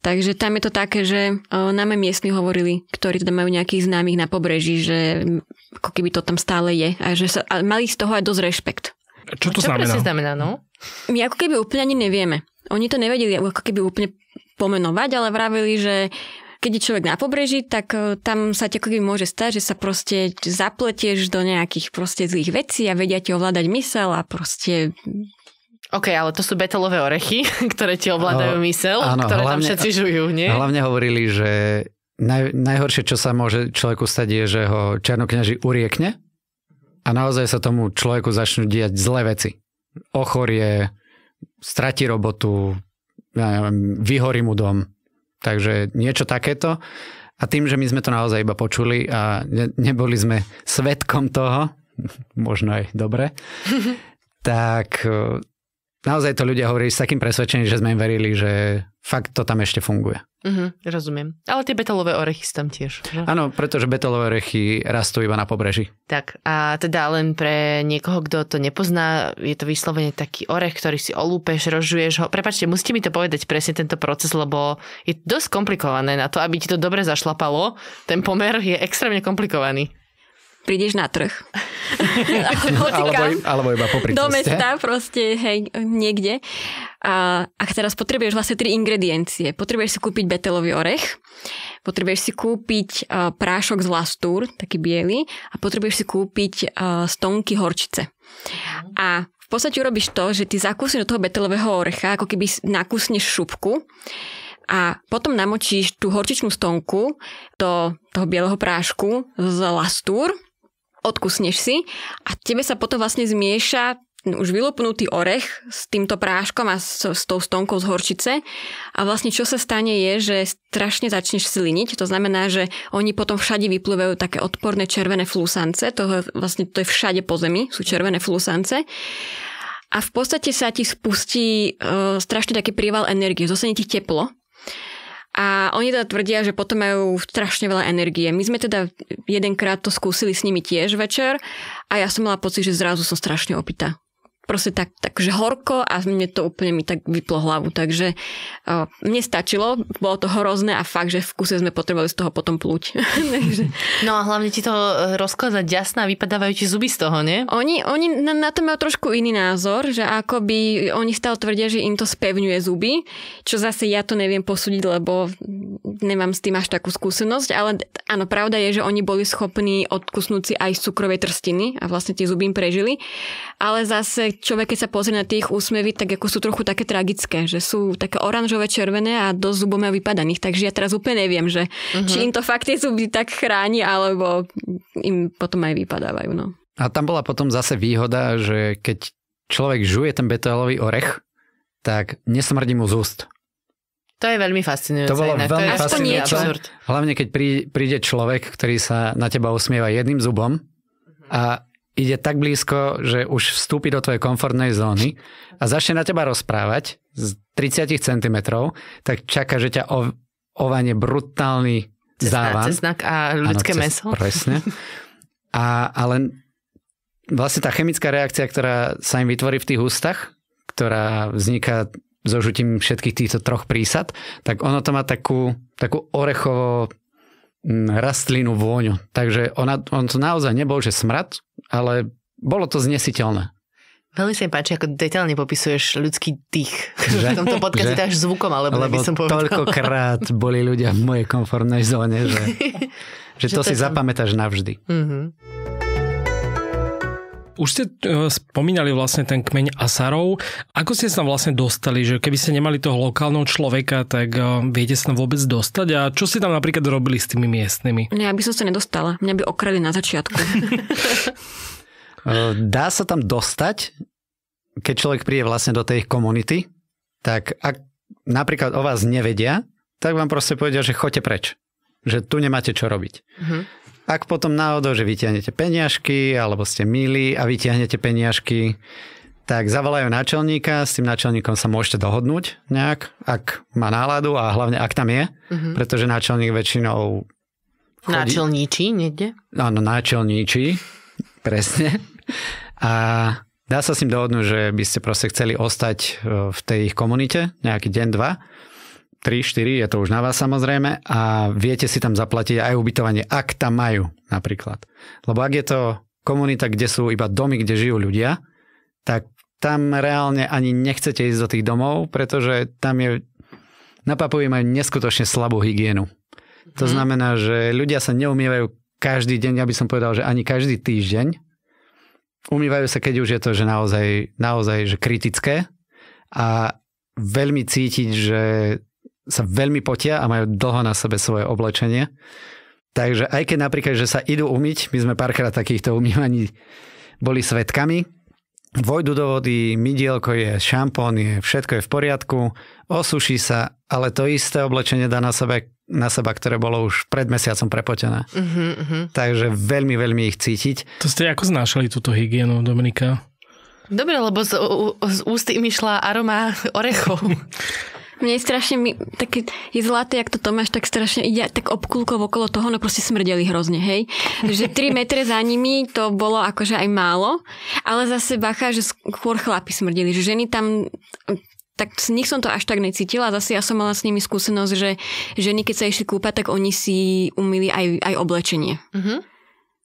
Takže tam je to také, že e, nám miestni hovorili, ktorí teda majú nejakých známych na pobreží, že ako keby to tam stále je a že sa, a mali z toho aj dosť rešpekt. Čo to Čo znamená? znamená, no? My ako keby úplne ani nevieme. Oni to nevedeli ako keby úplne pomenovať, ale vravili, že keď je človek na pobreží, tak e, tam sa ti ako keby môže stať, že sa proste zapletieš do nejakých proste zlých vecí a vedia ti ovládať mysel a proste OK, ale to sú betelové orechy, ktoré ti ovládajú no, mysel, áno, ktoré hlavne, tam všetci žujú, nie? Hlavne hovorili, že naj, najhoršie, čo sa môže človeku stať, je, že ho černokňaži uriekne a naozaj sa tomu človeku začnú diať zlé veci. Ochorie, strati robotu, vyhorí mu dom. Takže niečo takéto. A tým, že my sme to naozaj iba počuli a ne, neboli sme svetkom toho, možno aj dobre, tak naozaj to ľudia hovorili s takým presvedčením, že sme im verili, že fakt to tam ešte funguje. Uh-huh, rozumiem. Ale tie betalové orechy sú tam tiež. Áno, pretože betalové orechy rastú iba na pobreží. Tak a teda len pre niekoho, kto to nepozná, je to vyslovene taký orech, ktorý si olúpeš, rozžuješ ho. Prepačte, musíte mi to povedať presne tento proces, lebo je dosť komplikované na to, aby ti to dobre zašlapalo. Ten pomer je extrémne komplikovaný prídeš na trh. alebo, alebo iba popri Do ceste. mesta proste, hej, niekde. A ak teraz potrebuješ vlastne tri ingrediencie. Potrebuješ si kúpiť betelový orech, potrebuješ si kúpiť uh, prášok z lastúr, taký biely, a potrebuješ si kúpiť uh, stonky horčice. A v podstate urobíš to, že ty zakúsiš do toho betelového orecha, ako keby nakúsneš šupku a potom namočíš tú horčičnú stonku do toho bieleho prášku z lastúr odkusneš si a tebe sa potom vlastne zmieša už vylopnutý orech s týmto práškom a s, s tou stonkou z horčice a vlastne čo sa stane je, že strašne začneš sliniť, to znamená, že oni potom všade vyplúvajú také odporné červené flusance, to vlastne to je všade po zemi, sú červené flusance a v podstate sa ti spustí e, strašne taký príval energie, zostane ti teplo a oni teda tvrdia, že potom majú strašne veľa energie. My sme teda jedenkrát to skúsili s nimi tiež večer a ja som mala pocit, že zrazu som strašne opitá proste tak, tak že horko a mne to úplne mi tak vyplo hlavu. Takže uh, mne stačilo, bolo to hrozné a fakt, že v kuse sme potrebovali z toho potom plúť. no a hlavne ti to e, rozkladať jasná, vypadávajú ti zuby z toho, nie? Oni, oni na, na to majú trošku iný názor, že akoby oni stále tvrdia, že im to spevňuje zuby, čo zase ja to neviem posúdiť, lebo nemám s tým až takú skúsenosť, ale áno, pravda je, že oni boli schopní odkusnúť si aj z cukrovej trstiny a vlastne tie zuby im prežili, ale zase človek, keď sa pozrie na tých úsmevy, tak ako sú trochu také tragické, že sú také oranžové, červené a dosť zubom majú vypadaných. Takže ja teraz úplne neviem, že uh-huh. či mhm. im to fakt tie zuby tak chráni, alebo im potom aj vypadávajú. No. A tam bola potom zase výhoda, že keď človek žuje ten betelový orech, tak nesmrdí mu z úst. To je veľmi fascinujúce. To bolo inak. veľmi to fascinujúce. Hlavne keď príde človek, ktorý sa na teba usmieva jedným zubom mhm. a ide tak blízko, že už vstúpi do tvojej komfortnej zóny a začne na teba rozprávať z 30 cm, tak čaká, že ťa ov- ovanie brutálny závan. znak a ľudské ano, meso. Presne. A, ale vlastne tá chemická reakcia, ktorá sa im vytvorí v tých ústach, ktorá vzniká zožutím všetkých týchto troch prísad, tak ono to má takú, takú orechovo Mm, rastlinu vôňu. Takže ona, on to naozaj nebol, že smrad, ale bolo to znesiteľné. Veľmi sa mi páči, ako detailne popisuješ ľudský dých. Že? V tomto podcaste to až zvukom, alebo Lebo by som povedal. toľkokrát boli ľudia v mojej komfortnej zóne, že, že, že to, to si tam... zapamätáš navždy. Mm-hmm. Už ste e, spomínali vlastne ten kmeň Asarov. Ako ste sa tam vlastne dostali? Že keby ste nemali toho lokálneho človeka, tak e, viete sa tam vôbec dostať? A čo ste tam napríklad robili s tými miestnymi? Ja by som sa nedostala. Mňa by okrali na začiatku. E, dá sa tam dostať, keď človek príde vlastne do tej komunity, tak ak napríklad o vás nevedia, tak vám proste povedia, že choďte preč. Že tu nemáte čo robiť. Mm-hmm. Ak potom náhodou, že vytiahnete peniažky, alebo ste milí a vytiahnete peniažky, tak zavolajú náčelníka, s tým náčelníkom sa môžete dohodnúť nejak, ak má náladu a hlavne ak tam je, mm-hmm. pretože náčelník väčšinou... Chodí... Náčelníčí niekde? Áno, náčelníčí presne. A dá sa s ním dohodnúť, že by ste proste chceli ostať e, v tej ich komunite nejaký deň, dva 3, 4, je to už na vás samozrejme a viete si tam zaplatiť aj ubytovanie, ak tam majú napríklad. Lebo ak je to komunita, kde sú iba domy, kde žijú ľudia, tak tam reálne ani nechcete ísť do tých domov, pretože tam je, na Papuji majú neskutočne slabú hygienu. To mhm. znamená, že ľudia sa neumývajú každý deň, ja by som povedal, že ani každý týždeň. Umývajú sa, keď už je to že naozaj, naozaj že kritické a veľmi cítiť, že sa veľmi potia a majú dlho na sebe svoje oblečenie. Takže aj keď napríklad, že sa idú umyť, my sme párkrát takýchto umývaní boli svetkami, vojdu do vody, mydielko je, šampón je, všetko je v poriadku, osuší sa, ale to isté oblečenie dá na, sebe, na seba, ktoré bolo už pred mesiacom prepotené. Uh-huh, uh-huh. Takže veľmi, veľmi ich cítiť. To ste ako znášali túto hygienu, Dominika? Dobre, lebo z, z úst im išla aroma orechov. Mne je strašne, mi, také, je zlaté, jak to Tomáš tak strašne ide tak obkulkov okolo toho, no proste smrdeli hrozne, hej. Že 3 metre za nimi to bolo akože aj málo, ale zase bacha, že skôr chlapi smrdeli, že ženy tam tak z nich som to až tak necítila. Zase ja som mala s nimi skúsenosť, že ženy, keď sa išli kúpať, tak oni si umýli aj, aj oblečenie. Uh-huh.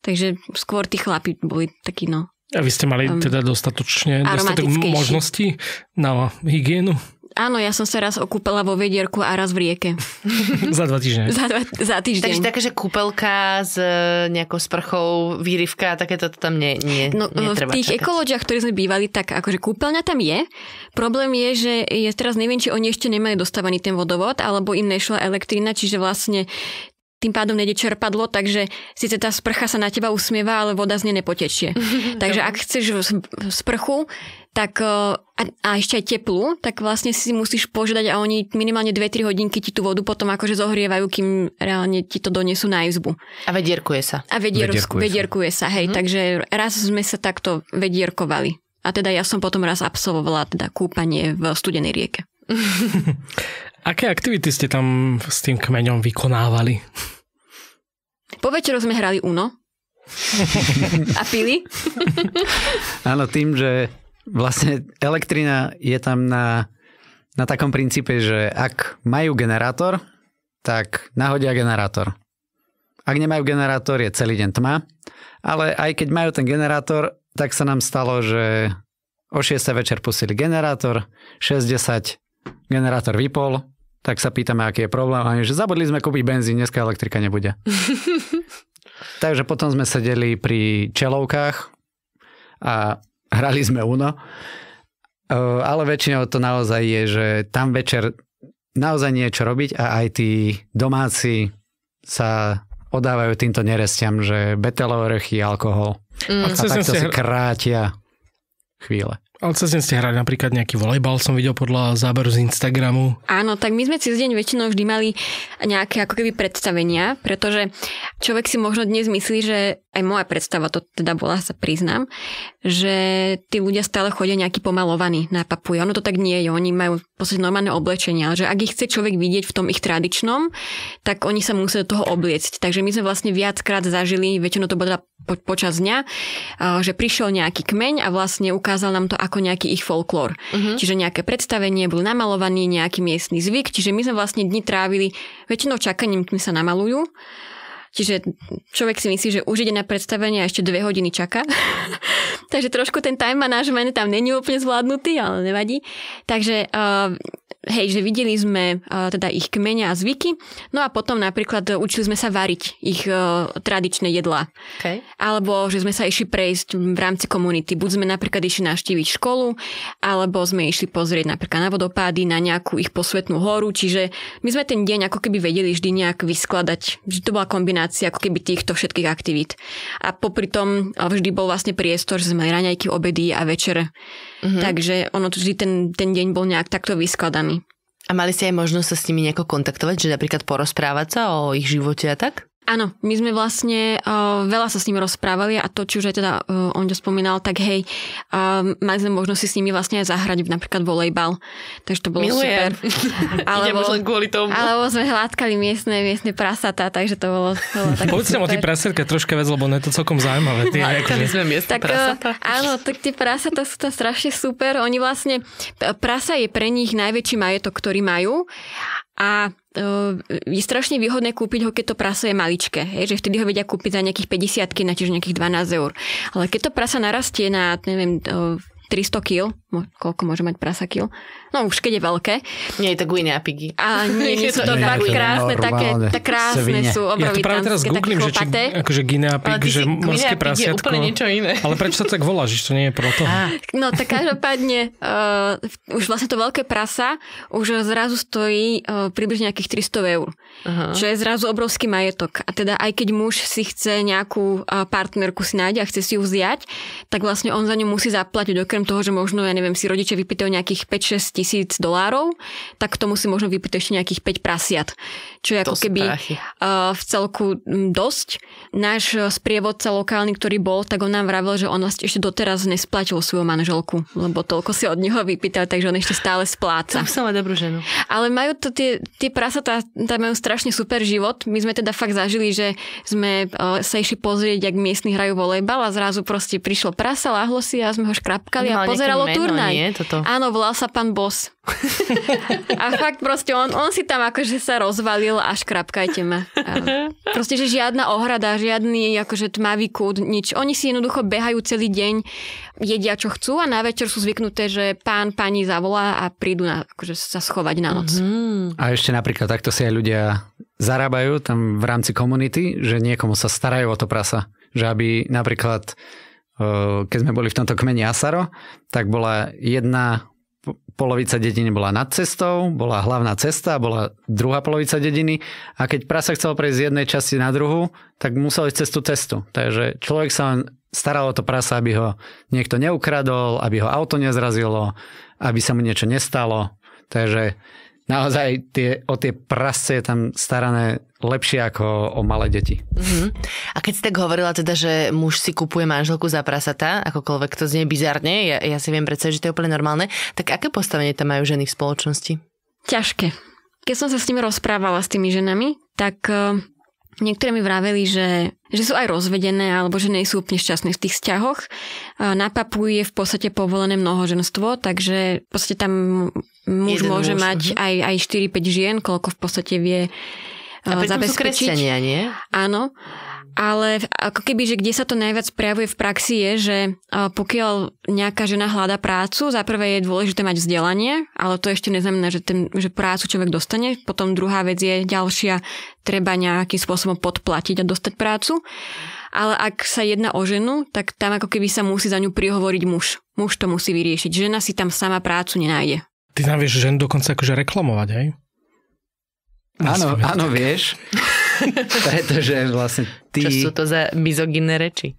Takže skôr tí chlapi boli takí, no. A vy ste mali um, teda dostatočne dostatok možností na hygienu? Áno, ja som sa raz okúpala vo vedierku a raz v rieke. za dva týždne. za, dva, za týždeň. Takže taká, že kúpelka s e, nejakou sprchou, výrivka a takéto to tam nie, nie no, no V tých čakať. ktoré ktorí sme bývali, tak akože kúpeľňa tam je. Problém je, že je teraz neviem, či oni ešte nemajú dostávaný ten vodovod, alebo im nešla elektrina, čiže vlastne tým pádom nejde čerpadlo, takže síce tá sprcha sa na teba usmieva, ale voda z nej nepotečie. takže ak chceš sprchu, tak eh, a, a ešte aj teplú, tak vlastne si musíš požiadať a oni minimálne 2-3 hodinky ti tú vodu potom akože zohrievajú, kým reálne ti to donesú na izbu. A vedierkuje sa. A vedier, vedierkuje, vedierkuje sa, sa hej. Mm. Takže raz sme sa takto vedierkovali. A teda ja som potom raz absolvovala teda kúpanie v studenej rieke. Aké aktivity ste tam s tým kmeňom vykonávali? Po večeru sme hrali UNO. a pili. Áno, tým, že vlastne elektrina je tam na, na takom princípe, že ak majú generátor, tak nahodia generátor. Ak nemajú generátor, je celý deň tma, ale aj keď majú ten generátor, tak sa nám stalo, že o 6 večer pustili generátor, 60 generátor vypol, tak sa pýtame, aký je problém. A že zabudli sme kúpiť benzín, dneska elektrika nebude. Takže potom sme sedeli pri čelovkách a hrali sme Uno. Ale väčšinou to naozaj je, že tam večer naozaj niečo robiť a aj tí domáci sa odávajú týmto nerezťam, že betelové orechy, alkohol. Mm. A takto si, krátia chvíle. Ale cez deň ste hrali napríklad nejaký volejbal, som videl podľa záberu z Instagramu. Áno, tak my sme cez deň väčšinou vždy mali nejaké ako keby predstavenia, pretože človek si možno dnes myslí, že aj moja predstava to teda bola, sa priznám, že tí ľudia stále chodia nejaký pomalovaní na papuje. Ono to tak nie je, oni majú posledne normálne oblečenia, ale že ak ich chce človek vidieť v tom ich tradičnom, tak oni sa musia do toho obliecť. Takže my sme vlastne viackrát zažili, väčšinou to bola po, počas dňa, že prišiel nejaký kmeň a vlastne ukázal nám to ako nejaký ich folklór. Uh-huh. Čiže nejaké predstavenie, bol namalovaný nejaký miestny zvyk, čiže my sme vlastne dni trávili väčšinou čakaním, kým sa namalujú. Čiže človek si myslí, že už ide na predstavenie a ešte dve hodiny čaká. Takže trošku ten time management tam není úplne zvládnutý, ale nevadí. Takže uh, Hej, že videli sme uh, teda ich kmeňa a zvyky, no a potom napríklad e, učili sme sa variť ich uh, tradičné jedlá. Okay. Alebo že sme sa išli prejsť v rámci komunity. Buď sme napríklad išli navštíviť školu, alebo sme išli pozrieť napríklad na vodopády, na nejakú ich posvetnú horu, čiže my sme ten deň ako keby vedeli vždy nejak vyskladať, že to bola kombinácia ako keby týchto všetkých aktivít. A popri tom e, vždy bol vlastne priestor, že sme raňajky, obedy a večer. Mm-hmm. Takže ono vždy ten, ten deň bol nejak takto vyskladaný. A mali ste aj možnosť sa s nimi nejako kontaktovať, že napríklad porozprávať sa o ich živote a tak? Áno, my sme vlastne uh, veľa sa s ním rozprávali a to, či už aj teda uh, eh, on to spomínal, tak hej, uh, mali sme možnosť s nimi vlastne aj zahrať napríklad volejbal. Takže to bolo Milujem. super. alebo, len kvôli tomu. Alebo sme hladkali miestne, miestne prasata, takže to bolo, to bolo také o tých prasatkách troška vec, lebo no je to celkom zaujímavé. Tie, akože... sme miestne tak, prasata. Áno, tak tie prasata sú tam strašne super. Oni vlastne, prasa je pre nich najväčší majetok, ktorý majú a je strašne výhodné kúpiť ho, keď to prasa je maličké. Hej, že vtedy ho vedia kúpiť za nejakých 50 na tiež nejakých 12 eur. Ale keď to prasa narastie na, neviem, 300 kg, koľko môže mať prasa kg, No už keď je veľké. Nie, je to guinea pigy. A nie, nie sú to tak krásne, také, tak krásne sú obrovitánske, Ja práve teraz googlím, že či, akože guinea pig, že morské prasiatko. úplne niečo iné. Ale prečo sa tak voláš, že to nie je pro No tak každopádne, uh, už vlastne to veľké prasa už zrazu stojí uh, približne nejakých 300 eur. Čo je zrazu obrovský majetok. A teda aj keď muž si chce nejakú uh, partnerku si nájde a chce si ju vziať, tak vlastne on za ňu musí zaplatiť, okrem toho, že možno, ja neviem, si rodičia vypýtajú nejakých 5-6 tisíc dolárov, tak k tomu si možno vypýtať ešte nejakých 5 prasiat, čo je ako to keby uh, v celku mm, dosť. Náš eh, sprievodca lokálny, ktorý bol, tak on nám vravil, že on vlastne ešte doteraz nesplatil svoju manželku, lebo toľko si od neho vypýtal, takže on ešte stále spláca. To som dobrú ženu. Ale majú to tie, tie prasatá, tam majú strašne super život. My sme teda fakt zažili, že sme uh, sa išli pozrieť, jak miestni hrajú volejbal a zrazu proste prišlo prasa, láhlo si a sme ho škrapkali a no, pozeralo turnaj. Áno, volal sa pán Bo, nos. a fakt proste on, on si tam akože sa rozvalil a škrapkajte ma. proste, že žiadna ohrada, žiadny akože tmavý kút, nič. Oni si jednoducho behajú celý deň, jedia čo chcú a na večer sú zvyknuté, že pán, pani zavolá a prídu na, akože sa schovať na noc. Mm-hmm. A ešte napríklad takto si aj ľudia zarábajú tam v rámci komunity, že niekomu sa starajú o to prasa. Že aby napríklad eh, keď sme boli v tomto kmeni Asaro, tak bola jedna polovica dediny bola nad cestou, bola hlavná cesta, bola druhá polovica dediny a keď prasa chcel prejsť z jednej časti na druhú, tak musel ísť cez tú cestu. Takže človek sa len staral o to prasa, aby ho niekto neukradol, aby ho auto nezrazilo, aby sa mu niečo nestalo. Takže naozaj tie, o tie prasce je tam starané lepšie ako o malé deti. Mm-hmm. A keď si tak hovorila teda, že muž si kupuje manželku za prasata, akokoľvek to znie bizarne, ja, ja si viem predsa, že to je úplne normálne, tak aké postavenie tam majú ženy v spoločnosti? Ťažké. Keď som sa s nimi rozprávala s tými ženami, tak e, Niektoré mi vraveli, že, že sú aj rozvedené alebo že nie sú úplne šťastné v tých vzťahoch. E, na Papu je v podstate povolené mnohoženstvo, takže v podstate tam Muž môže muž. mať mhm. aj, aj 4-5 žien, koľko v podstate vie a e, zabezpečiť. sú nie? Áno. Ale ako keby, že kde sa to najviac prejavuje v praxi je, že e, pokiaľ nejaká žena hľada prácu, za prvé je dôležité mať vzdelanie, ale to ešte neznamená, že, ten, že prácu človek dostane. Potom druhá vec je ďalšia, treba nejakým spôsobom podplatiť a dostať prácu. Ale ak sa jedná o ženu, tak tam ako keby sa musí za ňu prihovoriť muž. Muž to musí vyriešiť. Žena si tam sama prácu nenájde. Ty tam vieš ženu dokonca akože reklamovať, hej? Áno, áno, vieš. Pretože vlastne ty... Čo sú to za mizogynné reči?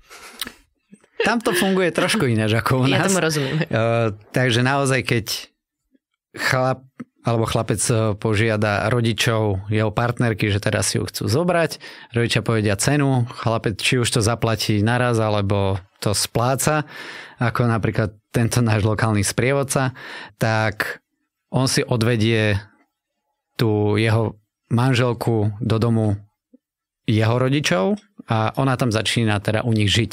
Tam to funguje trošku ináč ako u nás. Ja tomu rozumiem. Uh, takže naozaj, keď chlap alebo chlapec eh, požiada rodičov jeho partnerky, že teraz si ju chcú zobrať. Rodičia povedia cenu, chlapec či už to zaplatí naraz, alebo to spláca, ako napríklad tento náš lokálny sprievodca, tak on si odvedie tú jeho manželku do domu jeho rodičov a ona tam začína teda u nich žiť.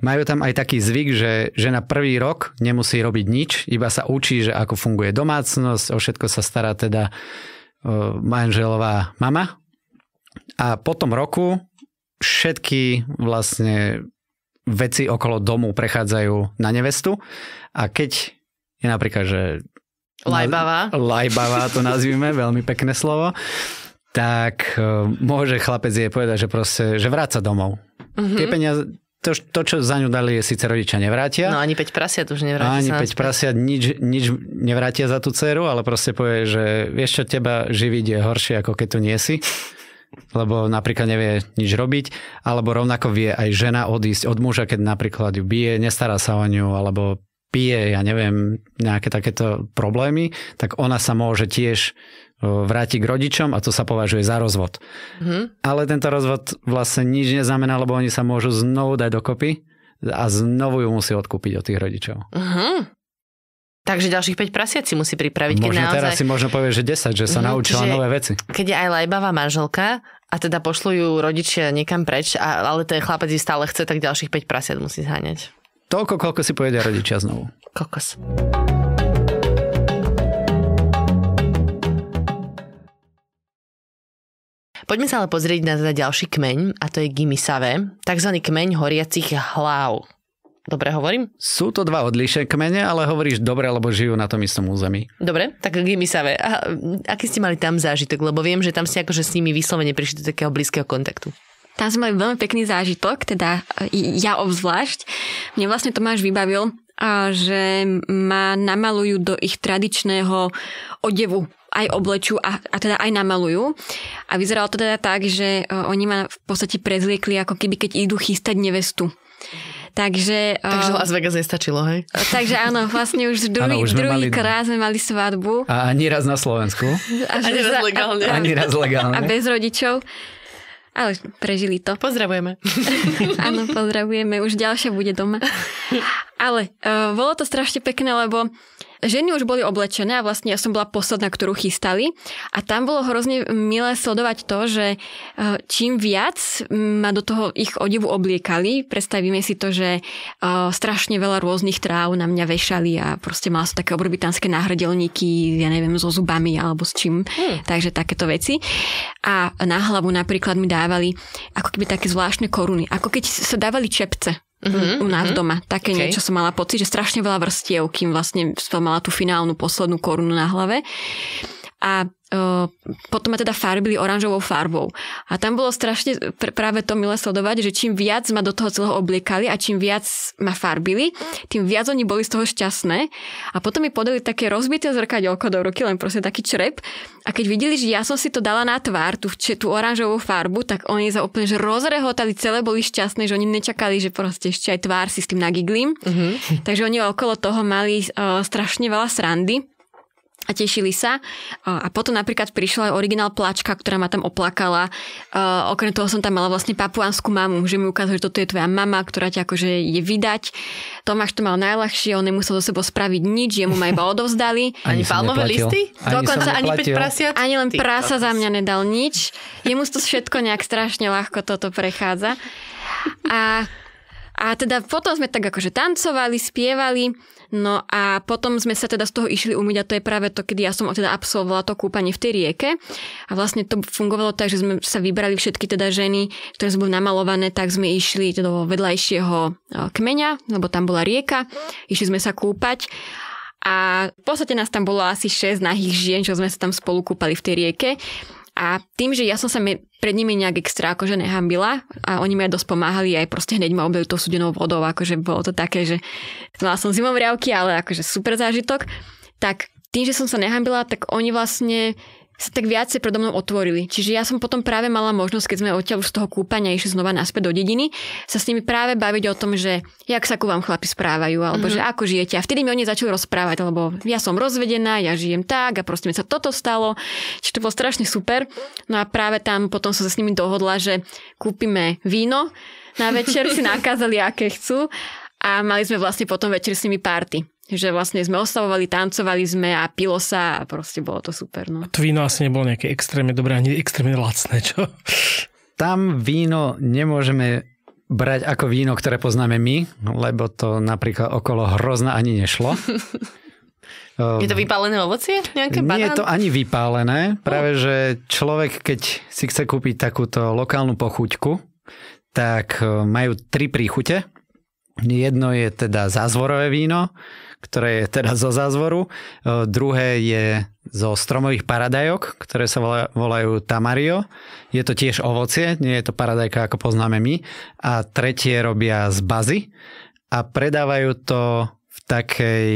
Majú tam aj taký zvyk, že žena prvý rok nemusí robiť nič, iba sa učí, že ako funguje domácnosť, o všetko sa stará teda e, manželová mama. A po tom roku všetky vlastne veci okolo domu prechádzajú na nevestu a keď je napríklad, že Lajbavá. Lajbavá to nazvime, veľmi pekné slovo. Tak e, môže chlapec jej povedať, že proste, že vráca domov. Mm-hmm. Tie peniaze, to, to, čo za ňu dali, je síce rodičia nevrátia. No ani 5 prasiat už nevrátia. Ani 5 prasiat nič, nič nevrátia za tú dceru, ale proste povie, že vieš čo, teba živiť je horšie, ako keď tu nie si lebo napríklad nevie nič robiť, alebo rovnako vie aj žena odísť od muža, keď napríklad ju bije, nestará sa o ňu, alebo pije, ja neviem, nejaké takéto problémy, tak ona sa môže tiež vráti k rodičom a to sa považuje za rozvod. Mm-hmm. Ale tento rozvod vlastne nič neznamená, lebo oni sa môžu znovu dať dokopy a znovu ju musí odkúpiť od tých rodičov. Mm-hmm. Takže ďalších 5 prasiat si musí pripraviť. Možno naozaj... teraz si možno povie, že 10, že sa mm, naučila že nové veci. Keď je aj lajbavá manželka a teda pošlujú rodičia niekam preč, a, ale ten chlapec si stále chce, tak ďalších 5 prasiat musí zháňať. Toľko, koľko si povedia rodičia znovu. Kokos. Poďme sa ale pozrieť na teda ďalší kmeň, a to je Gimisave, takzvaný kmeň horiacich hlav. Dobre hovorím? Sú to dva odlišné kmene, ale hovoríš dobre, lebo žijú na tom istom území. Dobre, tak Gimisave. A, aký ste mali tam zážitok? Lebo viem, že tam ste akože s nimi vyslovene prišli do takého blízkeho kontaktu. Tam sme mali veľmi pekný zážitok, teda e, ja obzvlášť. Mne vlastne Tomáš vybavil, že ma namalujú do ich tradičného odevu aj oblečú a, a teda aj namalujú. A vyzeralo to teda tak, že e, oni ma v podstate prezliekli ako keby keď idú chystať nevestu. Takže, e, takže Las Vegas nestačilo, hej? Takže áno, vlastne už druhý, ano, už druhý mali... krát sme mali svadbu. A ani raz na Slovensku. A ani raz legálne. A, ani raz legálne. A bez rodičov ale prežili to. Pozdravujeme. Áno, pozdravujeme, už ďalšia bude doma. Ale uh, bolo to strašne pekné, lebo ženy už boli oblečené a vlastne ja som bola posledná, ktorú chystali a tam bolo hrozne milé sledovať to, že e, čím viac ma do toho ich odevu obliekali, predstavíme si to, že e, strašne veľa rôznych tráv na mňa vešali a proste mala som také obrobitanské náhradelníky, ja neviem, so zubami alebo s čím, hmm. takže takéto veci. A na hlavu napríklad mi dávali ako keby také zvláštne koruny, ako keď sa dávali čepce. Mm-hmm, mm, u nás mm-hmm. doma. Také okay. niečo som mala pocit, že strašne veľa vrstiev, kým vlastne som mala tú finálnu poslednú korunu na hlave. A potom ma teda farbili oranžovou farbou. A tam bolo strašne pr- práve to milé sledovať, že čím viac ma do toho celého obliekali a čím viac ma farbili, tým viac oni boli z toho šťastné. A potom mi podali také rozbité zrkadielko do ruky, len proste taký črep. A keď videli, že ja som si to dala na tvár, tú, či, tú oranžovú farbu, tak oni sa úplne že rozrehotali, celé boli šťastné, že oni nečakali, že proste ešte aj tvár si s tým nagiglím. Mm-hmm. Takže oni okolo toho mali uh, strašne veľa srandy a tešili sa. A potom napríklad prišla aj originál plačka, ktorá ma tam oplakala. okrem toho som tam mala vlastne papuánsku mamu, že mi ukázali, že toto je tvoja mama, ktorá ťa akože je vydať. Tomáš to mal najľahšie, on nemusel so sebo spraviť nič, jemu ma iba odovzdali. ani, ani palmové listy? Ani Dokonca ani 5 prasiat? Ani len prasa za mňa nedal nič. Jemu to všetko nejak strašne ľahko toto prechádza. A a teda potom sme tak akože tancovali, spievali, no a potom sme sa teda z toho išli umyť a to je práve to, kedy ja som teda absolvovala to kúpanie v tej rieke. A vlastne to fungovalo tak, že sme sa vybrali všetky teda ženy, ktoré boli namalované, tak sme išli teda do vedľajšieho e, kmeňa, lebo tam bola rieka, išli sme sa kúpať a v podstate nás tam bolo asi 6 nahých žien, čo sme sa tam spolu kúpali v tej rieke. A tým, že ja som sa pred nimi nejak extra akože nehambila a oni mi aj dosť pomáhali aj proste hneď ma obdajú tou sudenou vodou, akože bolo to také, že mala no som zimom riavky, ale akože super zážitok. Tak tým, že som sa nehambila, tak oni vlastne sa tak viacej predo mnou otvorili. Čiže ja som potom práve mala možnosť, keď sme odtiaľ už z toho kúpania išli znova naspäť do dediny, sa s nimi práve baviť o tom, že jak sa ku vám chlapi správajú, alebo mm-hmm. že mhm. ako žijete. A vtedy mi oni začali rozprávať, lebo ja som rozvedená, ja žijem tak a proste mi sa toto stalo. Čiže to bolo strašne super. No a práve tam potom som sa s nimi dohodla, že kúpime víno, na večer si nakázali, aké chcú a mali sme vlastne potom večer s nimi párty. Že vlastne sme ostavovali, tancovali sme a pilo sa a proste bolo to super. No. A to víno asi nebolo nejaké extrémne dobré, ani extrémne lacné, čo? Tam víno nemôžeme brať ako víno, ktoré poznáme my, lebo to napríklad okolo hrozna ani nešlo. Je to um, vypálené ovocie? Nejaké banán? Nie je to ani vypálené. Oh. Práve, že človek, keď si chce kúpiť takúto lokálnu pochuťku, tak eh, majú tri príchute. Jedno je teda zázvorové víno, ktoré je teda zo zázvoru. E, druhé je zo stromových paradajok, ktoré sa volajú tamario. Je to tiež ovocie, nie je to paradajka, ako poznáme my. A tretie robia z bazy a predávajú to v takej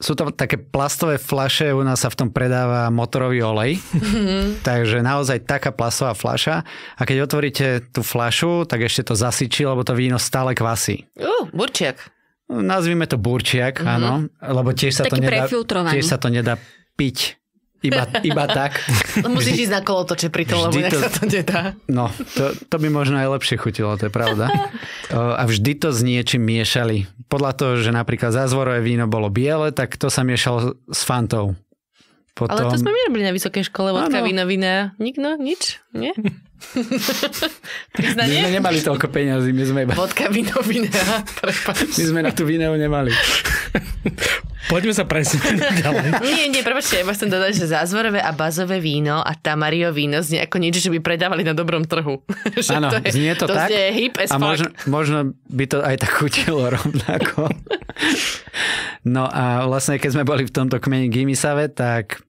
sú to také plastové flaše, u nás sa v tom predáva motorový olej, mhm. takže naozaj taká plastová flaša a keď otvoríte tú flašu, tak ešte to zasičí, lebo to víno stále kvasí. Uh, burčiak. Nazvime to burčiak, mm-hmm. áno, lebo tiež sa, Taký to nedá, tiež sa to nedá piť iba, iba tak. Musíš ísť na kolotoče pri tom, lebo to, sa to nedá. No, to, to by možno aj lepšie chutilo, to je pravda. A vždy to s niečím miešali. Podľa toho, že napríklad zázvorové víno bolo biele, tak to sa miešalo s fantou. Potom... Ale to sme my robili na vysokej škole, vodka, ano. vína, vína, nikto, nič, nie? Priznanie? My sme nemali toľko peňazí, my sme iba... Vodka, víno, vinea, My sme na tú vineu nemali. Poďme sa presunúť ďalej. Nie, nie, prepačte, ja chcem dodať, že zázvorové a bazové víno a tamario víno znie ako niečo, že by predávali na dobrom trhu. Áno, znie to, to tak. Znie hip as a možno, možno by to aj tak chutilo rovnako. no a vlastne, keď sme boli v tomto kmeni Gimisave, tak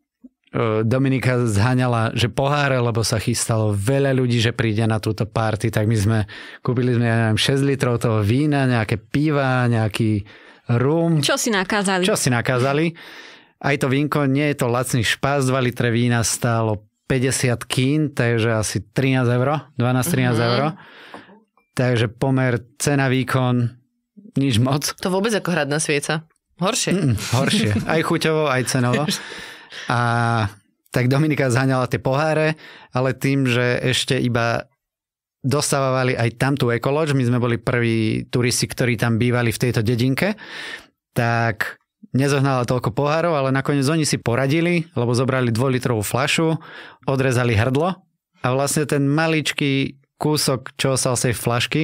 Eh, Dominika zhaňala, že poháre, lebo sa chystalo veľa ľudí, že príde na túto party, tak my sme kúpili sme, ja neviem, 6 litrov toho vína, nejaké piva, nejaký rum. Čo si nakázali. Čo si nakázali. Aj to vínko, nie je to lacný špás, 2 litre vína stálo 50 kín, takže asi 13 eur, 12-13 mm-hmm. eur. Takže pomer cena-výkon, nič moc. To vôbec ako hradná svieca. Horšie. Mm-mm, horšie. Aj chuťovo, aj cenovo. A tak Dominika zhaňala tie poháre, ale tým, že ešte iba dostávali aj tam tú ekoloč, my sme boli prví turisti, ktorí tam bývali v tejto dedinke, tak nezohnala toľko pohárov, ale nakoniec oni si poradili, lebo zobrali dvojlitrovú flašu, odrezali hrdlo a vlastne ten maličký kúsok, čo sa z tej flašky,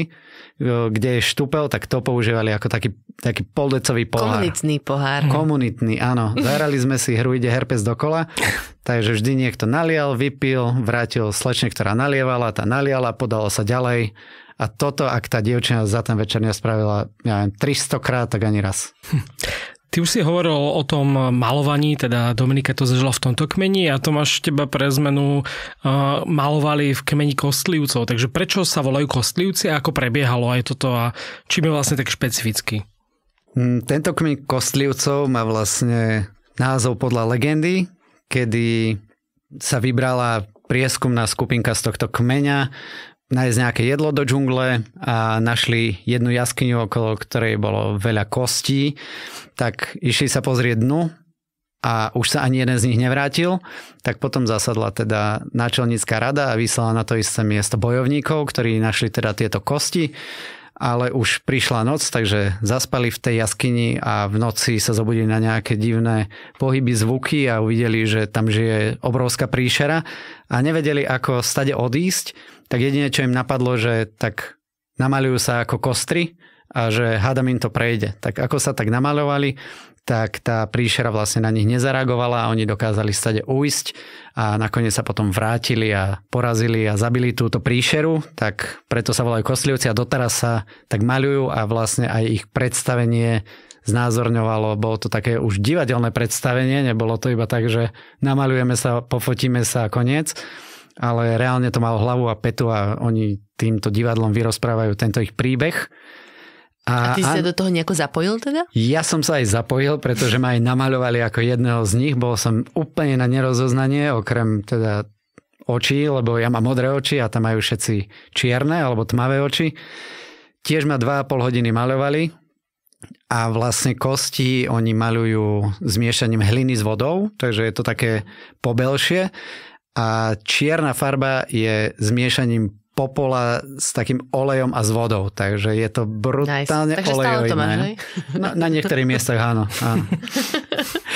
kde je štupel, tak to používali ako taký, taký poldecový pohár. Komunitný pohár. Hm. Komunitný, áno. Zahrali sme si hru Ide herpes dokola, takže vždy niekto nalial, vypil, vrátil slečne, ktorá nalievala, tá naliala, podalo sa ďalej. A toto, ak tá dievčina za ten večer nespravila, ja neviem, 300 krát, tak ani raz. Ty už si hovoril o tom malovaní, teda Dominika to zažila v tomto kmeni a Tomáš teba pre zmenu uh, malovali v kmeni kostlivcov. Takže prečo sa volajú kostlivci a ako prebiehalo aj toto a čím je vlastne tak špecificky? Mm, tento kmeň kostlivcov má vlastne názov podľa legendy, kedy sa vybrala prieskumná skupinka z tohto kmeňa nájsť nejaké jedlo do džungle a našli jednu jaskyňu, okolo ktorej bolo veľa kostí, tak išli sa pozrieť dnu a už sa ani jeden z nich nevrátil, tak potom zasadla teda náčelnícka rada a vyslala na to isté miesto bojovníkov, ktorí našli teda tieto kosti, ale už prišla noc, takže zaspali v tej jaskyni a v noci sa zobudili na nejaké divné pohyby, zvuky a uvideli, že tam žije obrovská príšera a nevedeli, ako stade odísť, tak jedine, čo im napadlo, že tak namalujú sa ako kostry a že hádam im to prejde. Tak ako sa tak namalovali, tak tá príšera vlastne na nich nezareagovala a oni dokázali stade uísť a nakoniec sa potom vrátili a porazili a zabili túto príšeru, tak preto sa volajú kostlivci a doteraz sa tak maľujú a vlastne aj ich predstavenie znázorňovalo, bolo to také už divadelné predstavenie, nebolo to iba tak, že namalujeme sa, pofotíme sa a koniec ale reálne to malo hlavu a petu a oni týmto divadlom vyrozprávajú tento ich príbeh. A, a ty si sa do toho nejako zapojil teda? Ja som sa aj zapojil, pretože ma aj namaľovali ako jedného z nich. Bol som úplne na nerozoznanie, okrem teda očí, lebo ja mám modré oči a tam majú všetci čierne alebo tmavé oči. Tiež ma 2,5 hodiny maľovali a vlastne kosti oni maľujú zmiešaním hliny s vodou, takže je to také pobelšie a čierna farba je zmiešaním popola s takým olejom a s vodou, takže je to brutálne nice. Takže olejojné. To máš, no, na niektorých miestach áno. áno.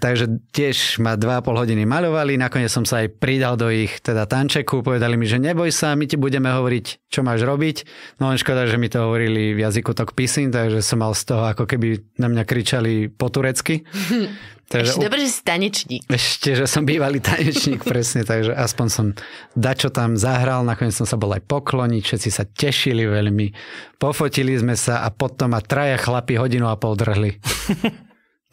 takže tiež ma 2,5 hodiny maľovali, nakoniec som sa aj pridal do ich teda tančeku, povedali mi, že neboj sa, my ti budeme hovoriť, čo máš robiť. No len škoda, že mi to hovorili v jazyku tok pisin, takže som mal z toho, ako keby na mňa kričali po turecky. Takže, ešte dobre, že si tanečník. Ešte, že som bývalý tanečník, presne, takže aspoň som dačo tam zahral, nakoniec som sa bol aj pokloniť, všetci sa tešili veľmi, pofotili sme sa a potom ma traja chlapi hodinu a pol drhli.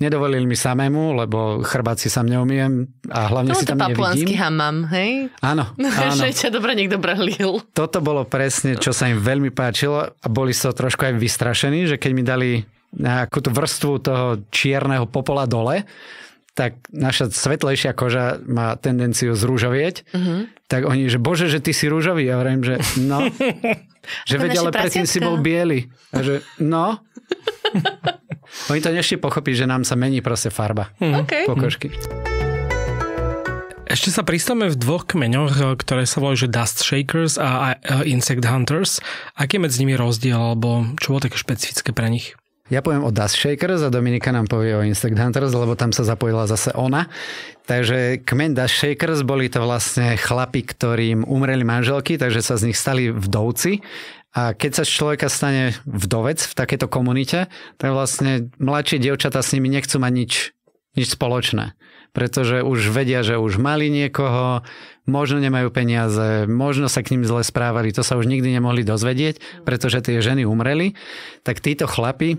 Nedovolili mi samému, lebo chrbát si sam neumiem a hlavne no, si tam to nevidím. hamam, hej? Áno, áno. Že ťa dobre niekto brhlil. Toto bolo presne, čo sa im veľmi páčilo a boli sa so trošku aj vystrašení, že keď mi dali nejakú tú vrstvu toho čierneho popola dole, tak naša svetlejšia koža má tendenciu zrúžovieť, uh-huh. tak oni, že bože, že ty si rúžový. Ja hovorím, že no. že vedia, ale predtým si bol biely. A že no. Oni to nešli pochopí, že nám sa mení proste farba. Mm. Okay. Pokožky. Ešte sa pristáme v dvoch kmeňoch, eh, ktoré sa volajú že Dust Shakers a eh, Insect Hunters. Aký je medzi nimi rozdiel, alebo čo bolo také špecifické pre nich? Ja poviem o Dust Shakers a Dominika nám povie o Insect Hunters, lebo tam sa zapojila zase ona. Takže kmen Dust Shakers boli to vlastne chlapi, ktorým umreli manželky, takže sa z nich stali vdovci a keď sa človeka stane vdovec v takejto komunite, tak vlastne mladšie dievčatá s nimi nechcú mať nič, nič spoločné. Pretože už vedia, že už mali niekoho, možno nemajú peniaze, možno sa k ním zle správali, to sa už nikdy nemohli dozvedieť, pretože tie ženy umreli. Tak títo chlapi e,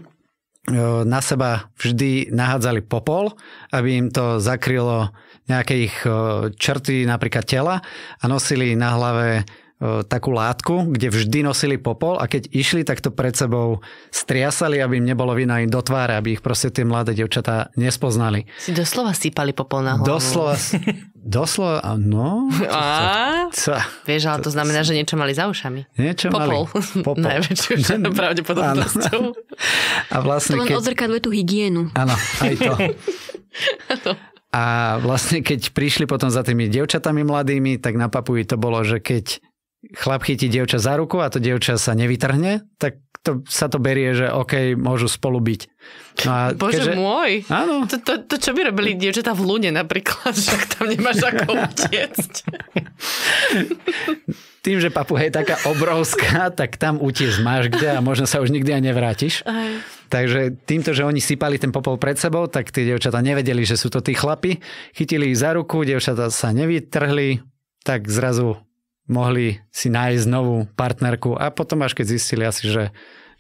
na seba vždy nahádzali popol, aby im to zakrylo nejaké ich e, črty, napríklad tela a nosili na hlave E, takú látku, kde vždy nosili popol a keď išli, tak to pred sebou striasali, aby im nebolo vina im do tváre, aby ich proste tie mladé devčatá nespoznali. Si doslova sípali popol na hlavu. Doslova, doslova, no. A, to, vieš, ale to znamená, že niečo mali za ušami. Niečo popol. mali. Popol. Najväčšiu pravdepodobnosťou. A vlastne, to len odzrkadluje tú hygienu. Áno, aj to. A vlastne keď prišli potom za tými devčatami mladými, tak na papuji to bolo, že keď chlap chytí dievča za ruku a to dievča sa nevytrhne, tak to, sa to berie, že OK, môžu spolu byť. No a Bože keďže... môj, áno. To, to, to čo by robili dievčatá v Lune napríklad, že tam nemáš ako utiecť. Tým, že papuha je taká obrovská, tak tam utiecť máš kde a možno sa už nikdy aj nevrátiš. Aj. Takže týmto, že oni sypali ten popol pred sebou, tak tie dievčatá nevedeli, že sú to tí chlapi. Chytili ich za ruku, dievčatá sa nevytrhli, tak zrazu mohli si nájsť novú partnerku a potom až keď zistili asi, že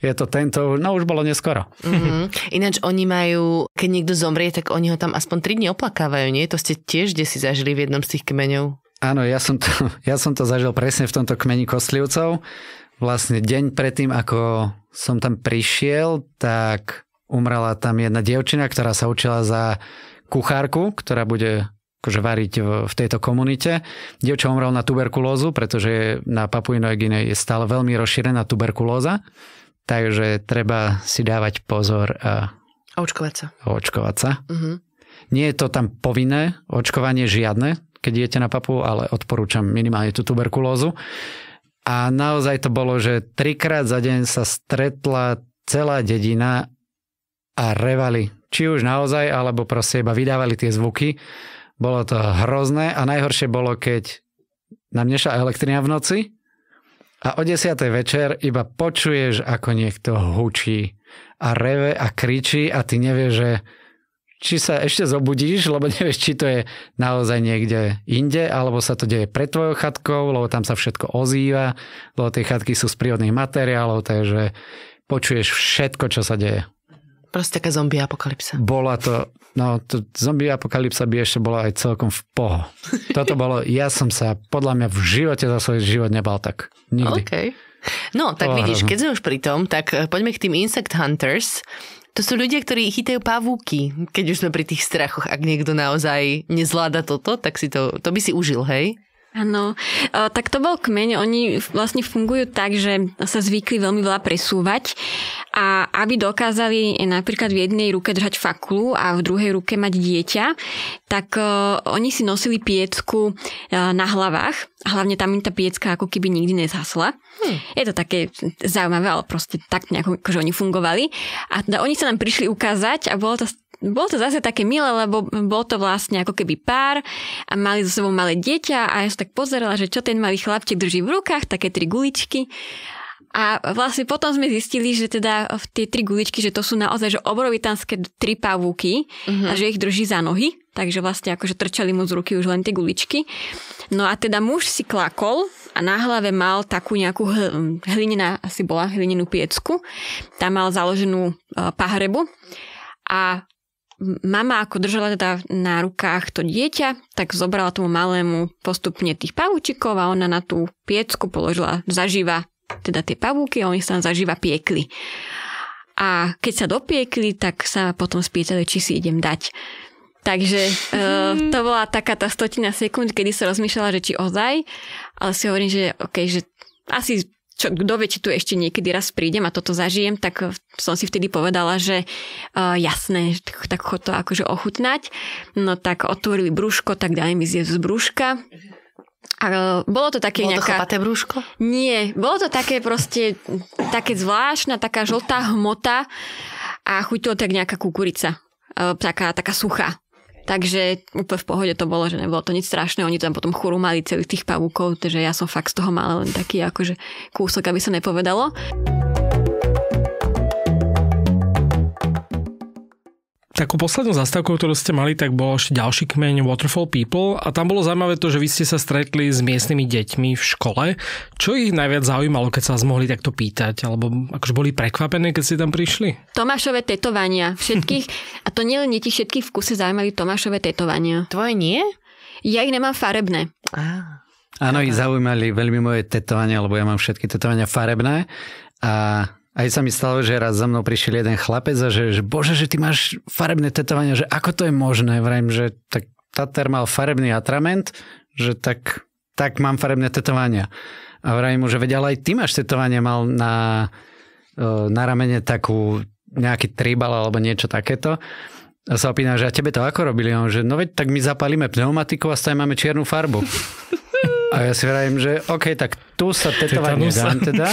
je to tento, no už bolo neskoro. Mm-hmm. Ináč oni majú, keď niekto zomrie, tak oni ho tam aspoň 3 dní oplakávajú, nie? To ste tiež kde si zažili v jednom z tých kmeňov. Áno, ja som to, ja som to zažil presne v tomto kmeni kostlivcov. Vlastne deň predtým, ako som tam prišiel, tak umrala tam jedna dievčina, ktorá sa učila za kuchárku, ktorá bude akože variť v tejto komunite. Dievča umrel na tuberkulózu, pretože na Papuinovej Gine je stále veľmi rozšírená tuberkulóza, takže treba si dávať pozor a očkovať sa. Očkovať sa. Uh-huh. Nie je to tam povinné očkovanie žiadne, keď idete na papu, ale odporúčam minimálne tú tuberkulózu. A naozaj to bolo, že trikrát za deň sa stretla celá dedina a revali. Či už naozaj, alebo proste iba vydávali tie zvuky bolo to hrozné a najhoršie bolo, keď nám nešla elektrina v noci a o 10. večer iba počuješ, ako niekto hučí a reve a kričí a ty nevieš, že či sa ešte zobudíš, lebo nevieš, či to je naozaj niekde inde, alebo sa to deje pred tvojou chatkou, lebo tam sa všetko ozýva, lebo tie chatky sú z prírodných materiálov, takže počuješ všetko, čo sa deje. Proste taká zombie apokalypsa. Bola to, no to zombie apokalypsa by ešte bola aj celkom v poho. Toto bolo, ja som sa podľa mňa v živote za svoj život nebal tak. Nikdy. Okay. No, tak oh, vidíš, keď sme už pri tom, tak eh, poďme k tým Insect Hunters. To sú ľudia, ktorí chytajú pavúky, keď už sme pri tých strachoch. Ak niekto naozaj nezvláda toto, tak si to, to by si užil, hej? Áno, e, tak to bol kmeň. Oni vlastne fungujú tak, že sa zvykli veľmi veľa presúvať a aby dokázali napríklad v jednej ruke držať fakulu a v druhej ruke mať dieťa, tak e, oni si nosili piecku e, na hlavách. Hlavne tam im tá piecka ako keby nikdy nezhasla. Hmm. Je to také zaujímavé, ale proste tak nejako, akože oni fungovali. A teda oni sa nám prišli ukázať a bolo to bolo to zase také milé, lebo bol to vlastne ako keby pár a mali so sebou malé dieťa a ja sa tak pozerala, že čo ten malý chlapček drží v rukách, také tri guličky a vlastne potom sme zistili, že teda tie tri guličky, že to sú naozaj že obrovitanské tri pavúky uh-huh. a mhm. že ich drží za nohy. Takže vlastne akože trčali mu z ruky už len tie guličky. No a teda muž si klakol a na hlave mal takú nejakú hl- hlinená, asi bola hlinenú piecku. Tam mal založenú e, pahrebu. A mama ako držala teda na rukách to dieťa, tak zobrala tomu malému postupne tých pavúčikov a ona na tú piecku položila zaživa teda tie pavúky, oni sa zaživa piekli. A keď sa dopiekli, tak sa potom spýtali, či si idem dať. Takže uh, to bola taká tá stotina sekúnd, kedy som rozmýšľala, že či ozaj, ale si hovorím, že okay, že asi čo, kto vie, či tu ešte niekedy raz prídem a toto zažijem, tak som si vtedy povedala, že uh, jasné, tak chod to akože ochutnať. No tak otvorili brúško, tak dali mi zjesť z brúška. A e, bolo to také bolo nejaká... to brúško? Nie, bolo to také proste, také zvláštna, taká žltá hmota a chuť to tak nejaká kukurica, e, taká, taká suchá. Takže úplne v pohode to bolo, že nebolo to nič strašné. Oni tam potom mali celých tých pavúkov, takže ja som fakt z toho mala len taký akože kúsok, aby sa nepovedalo. takú poslednú zastávku, ktorú ste mali, tak bol ešte ďalší kmeň Waterfall People a tam bolo zaujímavé to, že vy ste sa stretli s miestnymi deťmi v škole. Čo ich najviac zaujímalo, keď sa vás mohli takto pýtať? Alebo akože boli prekvapené, keď ste tam prišli? Tomášové tetovania všetkých. a to nielen deti, všetkých v kuse zaujímali Tomášové tetovania. Tvoje nie? Ja ich nemám farebné. Ah. Áno, ich zaujímali veľmi moje tetovania, lebo ja mám všetky tetovania farebné a aj sa mi stalo, že raz za mnou prišiel jeden chlapec a že, že bože, že ty máš farebné tetovanie. že ako to je možné? Vrajím, že tak Tater mal farebný atrament, že tak, tak mám farebné tetovania. A vrajím mu, že vedel, ale aj ty máš tetovanie, mal na, e, na ramene takú nejaký tribal alebo niečo takéto. A sa opýtam, že a tebe to ako robili? On, že no veď tak my zapalíme pneumatiku a stále máme čiernu farbu. A ja si vrajím, že OK, tak tu sa tetovať nedám teda.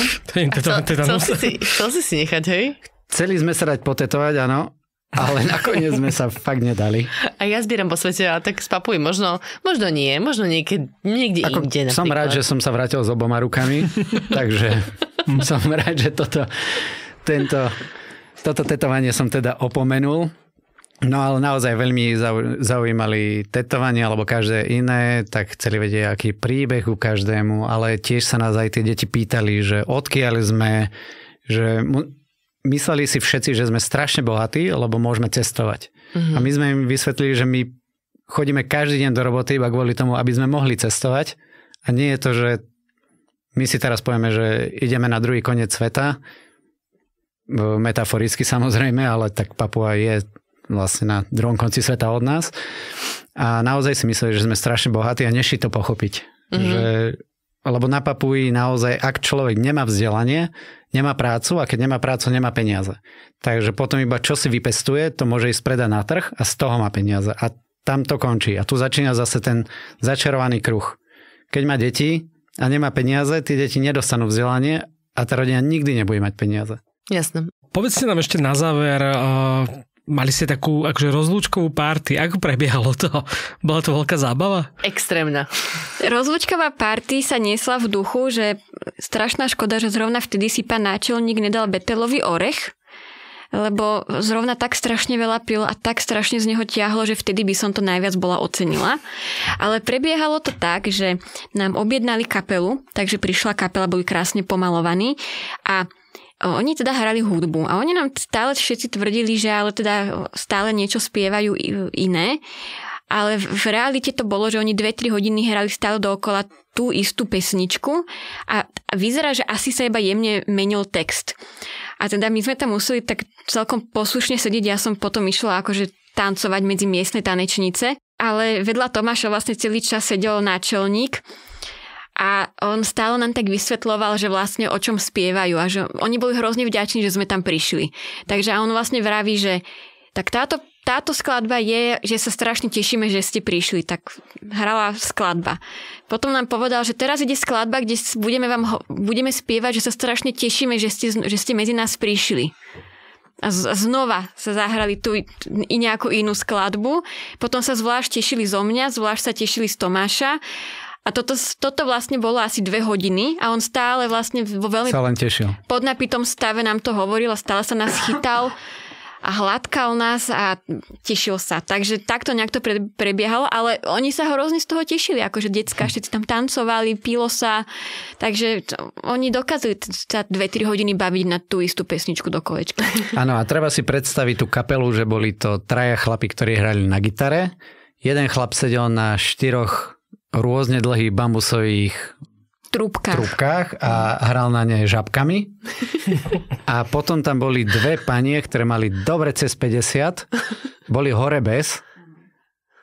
Chcel si, si si nechať, hej? Chceli sme sa dať potetovať, áno, ale nakoniec sme sa fakt nedali. A ja zbieram po svete a tak spapuj, Možno, možno nie, možno niekde, niekde Ako inde. Som rád, že som sa vrátil s oboma rukami, takže som rád, že toto, tento, toto tetovanie som teda opomenul. No ale naozaj veľmi zaujímali tetovanie alebo každé iné, tak chceli vedieť, aký príbeh u každému, ale tiež sa nás aj tie deti pýtali, že odkiaľ sme, že mysleli si všetci, že sme strašne bohatí, lebo môžeme cestovať. Mm-hmm. A my sme im vysvetlili, že my chodíme každý deň do roboty iba kvôli tomu, aby sme mohli cestovať. A nie je to, že my si teraz povieme, že ideme na druhý koniec sveta, metaforicky samozrejme, ale tak Papua je vlastne na druhom konci sveta od nás. A naozaj si mysleli, že sme strašne bohatí a nešli to pochopiť. Mm-hmm. Že, lebo na Papuji naozaj, ak človek nemá vzdelanie, nemá prácu a keď nemá prácu, nemá peniaze. Takže potom iba čo si vypestuje, to môže ísť predať na trh a z toho má peniaze. A tam to končí. A tu začína zase ten začarovaný kruh. Keď má deti a nemá peniaze, tie deti nedostanú vzdelanie a tá rodina nikdy nebude mať peniaze. Jasné. Povedzte nám ešte na záver, eh, Mali ste takú akože rozlúčkovú párty. Ako prebiehalo to? Bola to veľká zábava? Extrémna. Rozlúčková párty sa niesla v duchu, že strašná škoda, že zrovna vtedy si pán náčelník nedal Betelovi orech, lebo zrovna tak strašne veľa pil a tak strašne z neho ťahlo, že vtedy by som to najviac bola ocenila. Ale prebiehalo to tak, že nám objednali kapelu, takže prišla kapela, boli krásne pomalovaní a oni teda hrali hudbu a oni nám stále všetci tvrdili, že ale teda stále niečo spievajú iné, ale v realite to bolo, že oni 2-3 hodiny hrali stále dookola tú istú pesničku a vyzerá, že asi sa iba jemne menil text. A teda my sme tam museli tak celkom poslušne sedieť, ja som potom išla akože tancovať medzi miestne tanečnice, ale vedľa Tomáša vlastne celý čas sedel náčelník, a on stále nám tak vysvetloval, že vlastne o čom spievajú a že oni boli hrozne vďační, že sme tam prišli. Takže on vlastne vraví, že tak táto, táto skladba je, že sa strašne tešíme, že ste prišli, tak hrala skladba. Potom nám povedal, že teraz ide skladba, kde budeme, vám ho, budeme spievať, že sa strašne tešíme, že ste, že ste medzi nás prišli. A, z, a znova sa zahrali tu i nejakú inú skladbu. Potom sa zvlášť tešili zo mňa, zvlášť sa tešili z Tomáša a toto, toto vlastne bolo asi dve hodiny a on stále vlastne vo veľmi sa len tešil. podnapitom stave nám to hovoril a stále sa nás chytal a hladkal nás a tešil sa. Takže takto nejak to prebiehalo, ale oni sa hrozne z toho tešili, akože decka, všetci tam tancovali, pilo sa, takže to, oni dokázali sa 2-3 hodiny baviť na tú istú pesničku do kolečka. Áno, a treba si predstaviť tú kapelu, že boli to traja chlapi, ktorí hrali na gitare, jeden chlap sedel na štyroch rôzne dlhých bambusových trúbkach. trúbkach a hral na ne žabkami. A potom tam boli dve panie, ktoré mali dobre cez 50, boli hore bez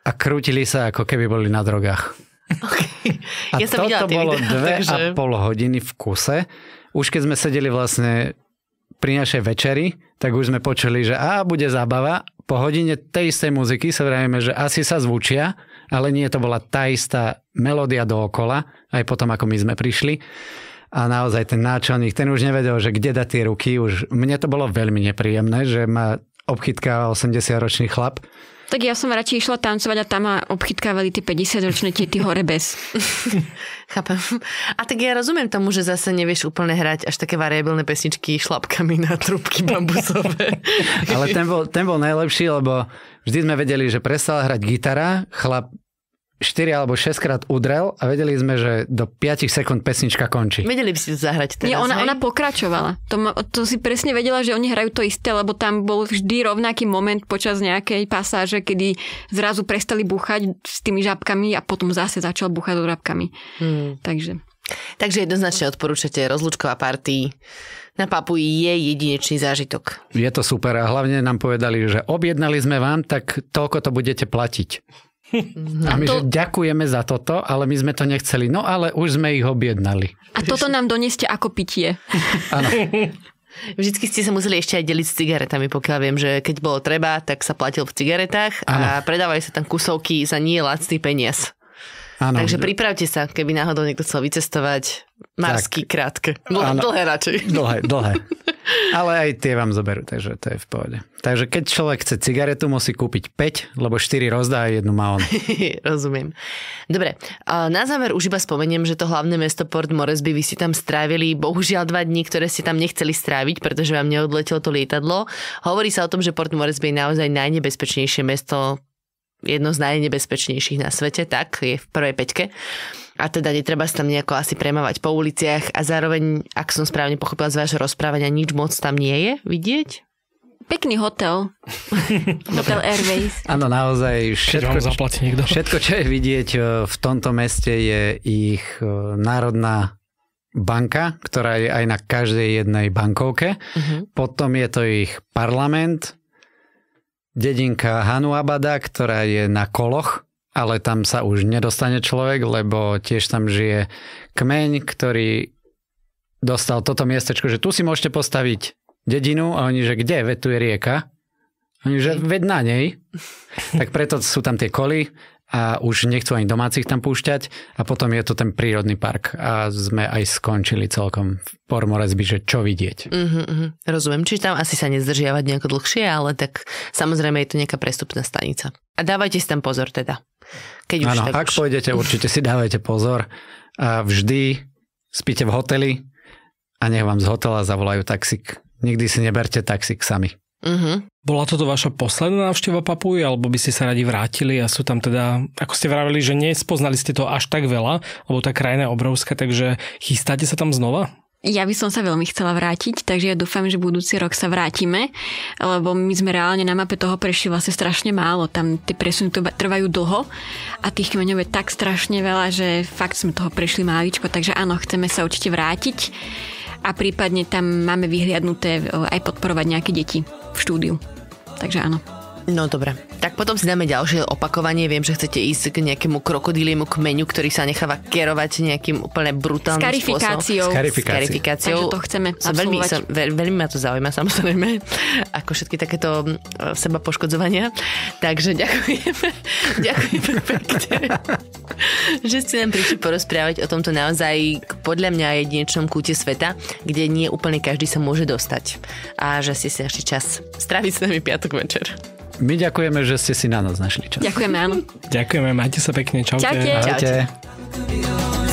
a krútili sa, ako keby boli na drogách. Okay. A ja toto bolo videa, dve takže... a pol hodiny v kuse. Už keď sme sedeli vlastne pri našej večeri, tak už sme počuli, že a bude zábava. Po hodine tej istej muziky sa vrajeme, že asi sa zvučia ale nie, to bola tá istá melódia dookola, aj potom, ako my sme prišli. A naozaj ten náčelník, ten už nevedel, že kde dať tie ruky. Už mne to bolo veľmi nepríjemné, že ma obchytká 80-ročný chlap tak ja som radšej išla tancovať a tam ma obchytkávali tie 50-ročné tiety hore bez. Chápem. A tak ja rozumiem tomu, že zase nevieš úplne hrať až také variabilné pesničky šlapkami na trubky bambusové. Ale ten bol, ten bol najlepší, lebo vždy sme vedeli, že prestala hrať gitara, chlap 4 alebo 6 krát udrel a vedeli sme, že do 5 sekúnd pesnička končí. Vedeli by si to zahrať teraz, Nie, ona, hej? ona pokračovala. To, to si presne vedela, že oni hrajú to isté, lebo tam bol vždy rovnaký moment počas nejakej pasáže, kedy zrazu prestali búchať s tými žabkami a potom zase začal búchať s žabkami. Hmm. Takže... Takže jednoznačne odporúčate rozlúčková party na Papuji je jedinečný zážitok. Je to super a hlavne nám povedali, že objednali sme vám, tak toľko to budete platiť. Mhm. A my, to... že ďakujeme za toto, ale my sme to nechceli. No ale už sme ich objednali. A toto nám doneste ako pitie. Áno. Vždycky ste sa museli ešte aj deliť s cigaretami, pokiaľ viem, že keď bolo treba, tak sa platil v cigaretách a predávali sa tam kusovky za nie lacný peniaz. Áno. Takže pripravte sa, keby náhodou niekto chcel vycestovať marsky tak. krátke. Dlhé, no, dlhé radšej. Dlhé, dlhé. Ale aj tie vám zoberú, takže to je v pohode. Takže keď človek chce cigaretu, musí kúpiť 5, lebo 4 rozdá a jednu má on. Rozumiem. Dobre, na záver už iba spomeniem, že to hlavné mesto Port Moresby vy si tam strávili bohužiaľ dva dní, ktoré ste tam nechceli stráviť, pretože vám neodletelo to lietadlo. Hovorí sa o tom, že Port Moresby je naozaj najnebezpečnejšie mesto jedno z najnebezpečnejších na svete, tak je v prvej peťke. A teda netreba sa tam nejako asi premávať po uliciach a zároveň, ak som správne pochopila z vášho rozprávania, nič moc tam nie je vidieť? Pekný hotel. hotel Airways. Áno, naozaj všetko, vám zaplatí niekto. všetko, čo je vidieť e, v tomto meste, je ich e, národná banka, ktorá je aj na každej jednej bankovke. Uh-huh. Potom je to ich parlament, dedinka Hanuabada, ktorá je na koloch, ale tam sa už nedostane človek, lebo tiež tam žije kmeň, ktorý dostal toto miestečko, že tu si môžete postaviť dedinu a oni, že kde, veď tu je rieka. Oni, že ved na nej. Tak preto sú tam tie koly a už nechcú ani domácich tam púšťať a potom je to ten prírodný park a sme aj skončili celkom v Pormoresby, že čo vidieť. Mm-hmm, mm-hmm. rozumiem, čiže tam asi sa nezdržiavať nejako dlhšie, ale tak samozrejme je to nejaká prestupná stanica. A dávajte si tam pozor teda. Keď už, ano, tak ak už. pôjdete, určite si dávajte pozor. A vždy spíte v hoteli a nech vám z hotela zavolajú taxík. Nikdy si neberte taxík sami. Uh-huh. Bola toto vaša posledná návšteva Papuji, alebo by ste sa radi vrátili a sú tam teda, ako ste vravili, že nespoznali ste to až tak veľa, lebo tá krajina je obrovská, takže chystáte sa tam znova? Ja by som sa veľmi chcela vrátiť, takže ja dúfam, že budúci rok sa vrátime, lebo my sme reálne na mape toho prešli vlastne strašne málo. Tam tie presuny trvajú dlho a tých kmeňov je tak strašne veľa, že fakt sme toho prešli máličko, takže áno, chceme sa určite vrátiť a prípadne tam máme vyhliadnuté e, aj podporovať nejaké deti v štúdiu. Takže áno. No dobre. Tak potom si dáme ďalšie opakovanie. Viem, že chcete ísť k nejakému krokodíliemu kmenu, ktorý sa necháva kerovať nejakým úplne brutálnym Skarifikáciou. spôsobom. Skarifikáciou. Takže to chceme som veľmi, som, veľ, veľmi ma to zaujíma, samozrejme. Ako všetky takéto uh, seba poškodzovania. Takže ďakujem, ďakujeme perfekte. že ste nám prišli porozprávať o tomto naozaj podľa mňa jedinečnom kúte sveta, kde nie úplne každý sa môže dostať. A že ste si našli čas stráviť s nami piatok večer. My ďakujeme, že ste si na nás našli čas. Ďakujeme, áno. Ďakujeme, majte sa pekne, čaute. Čaute. čaute. čaute.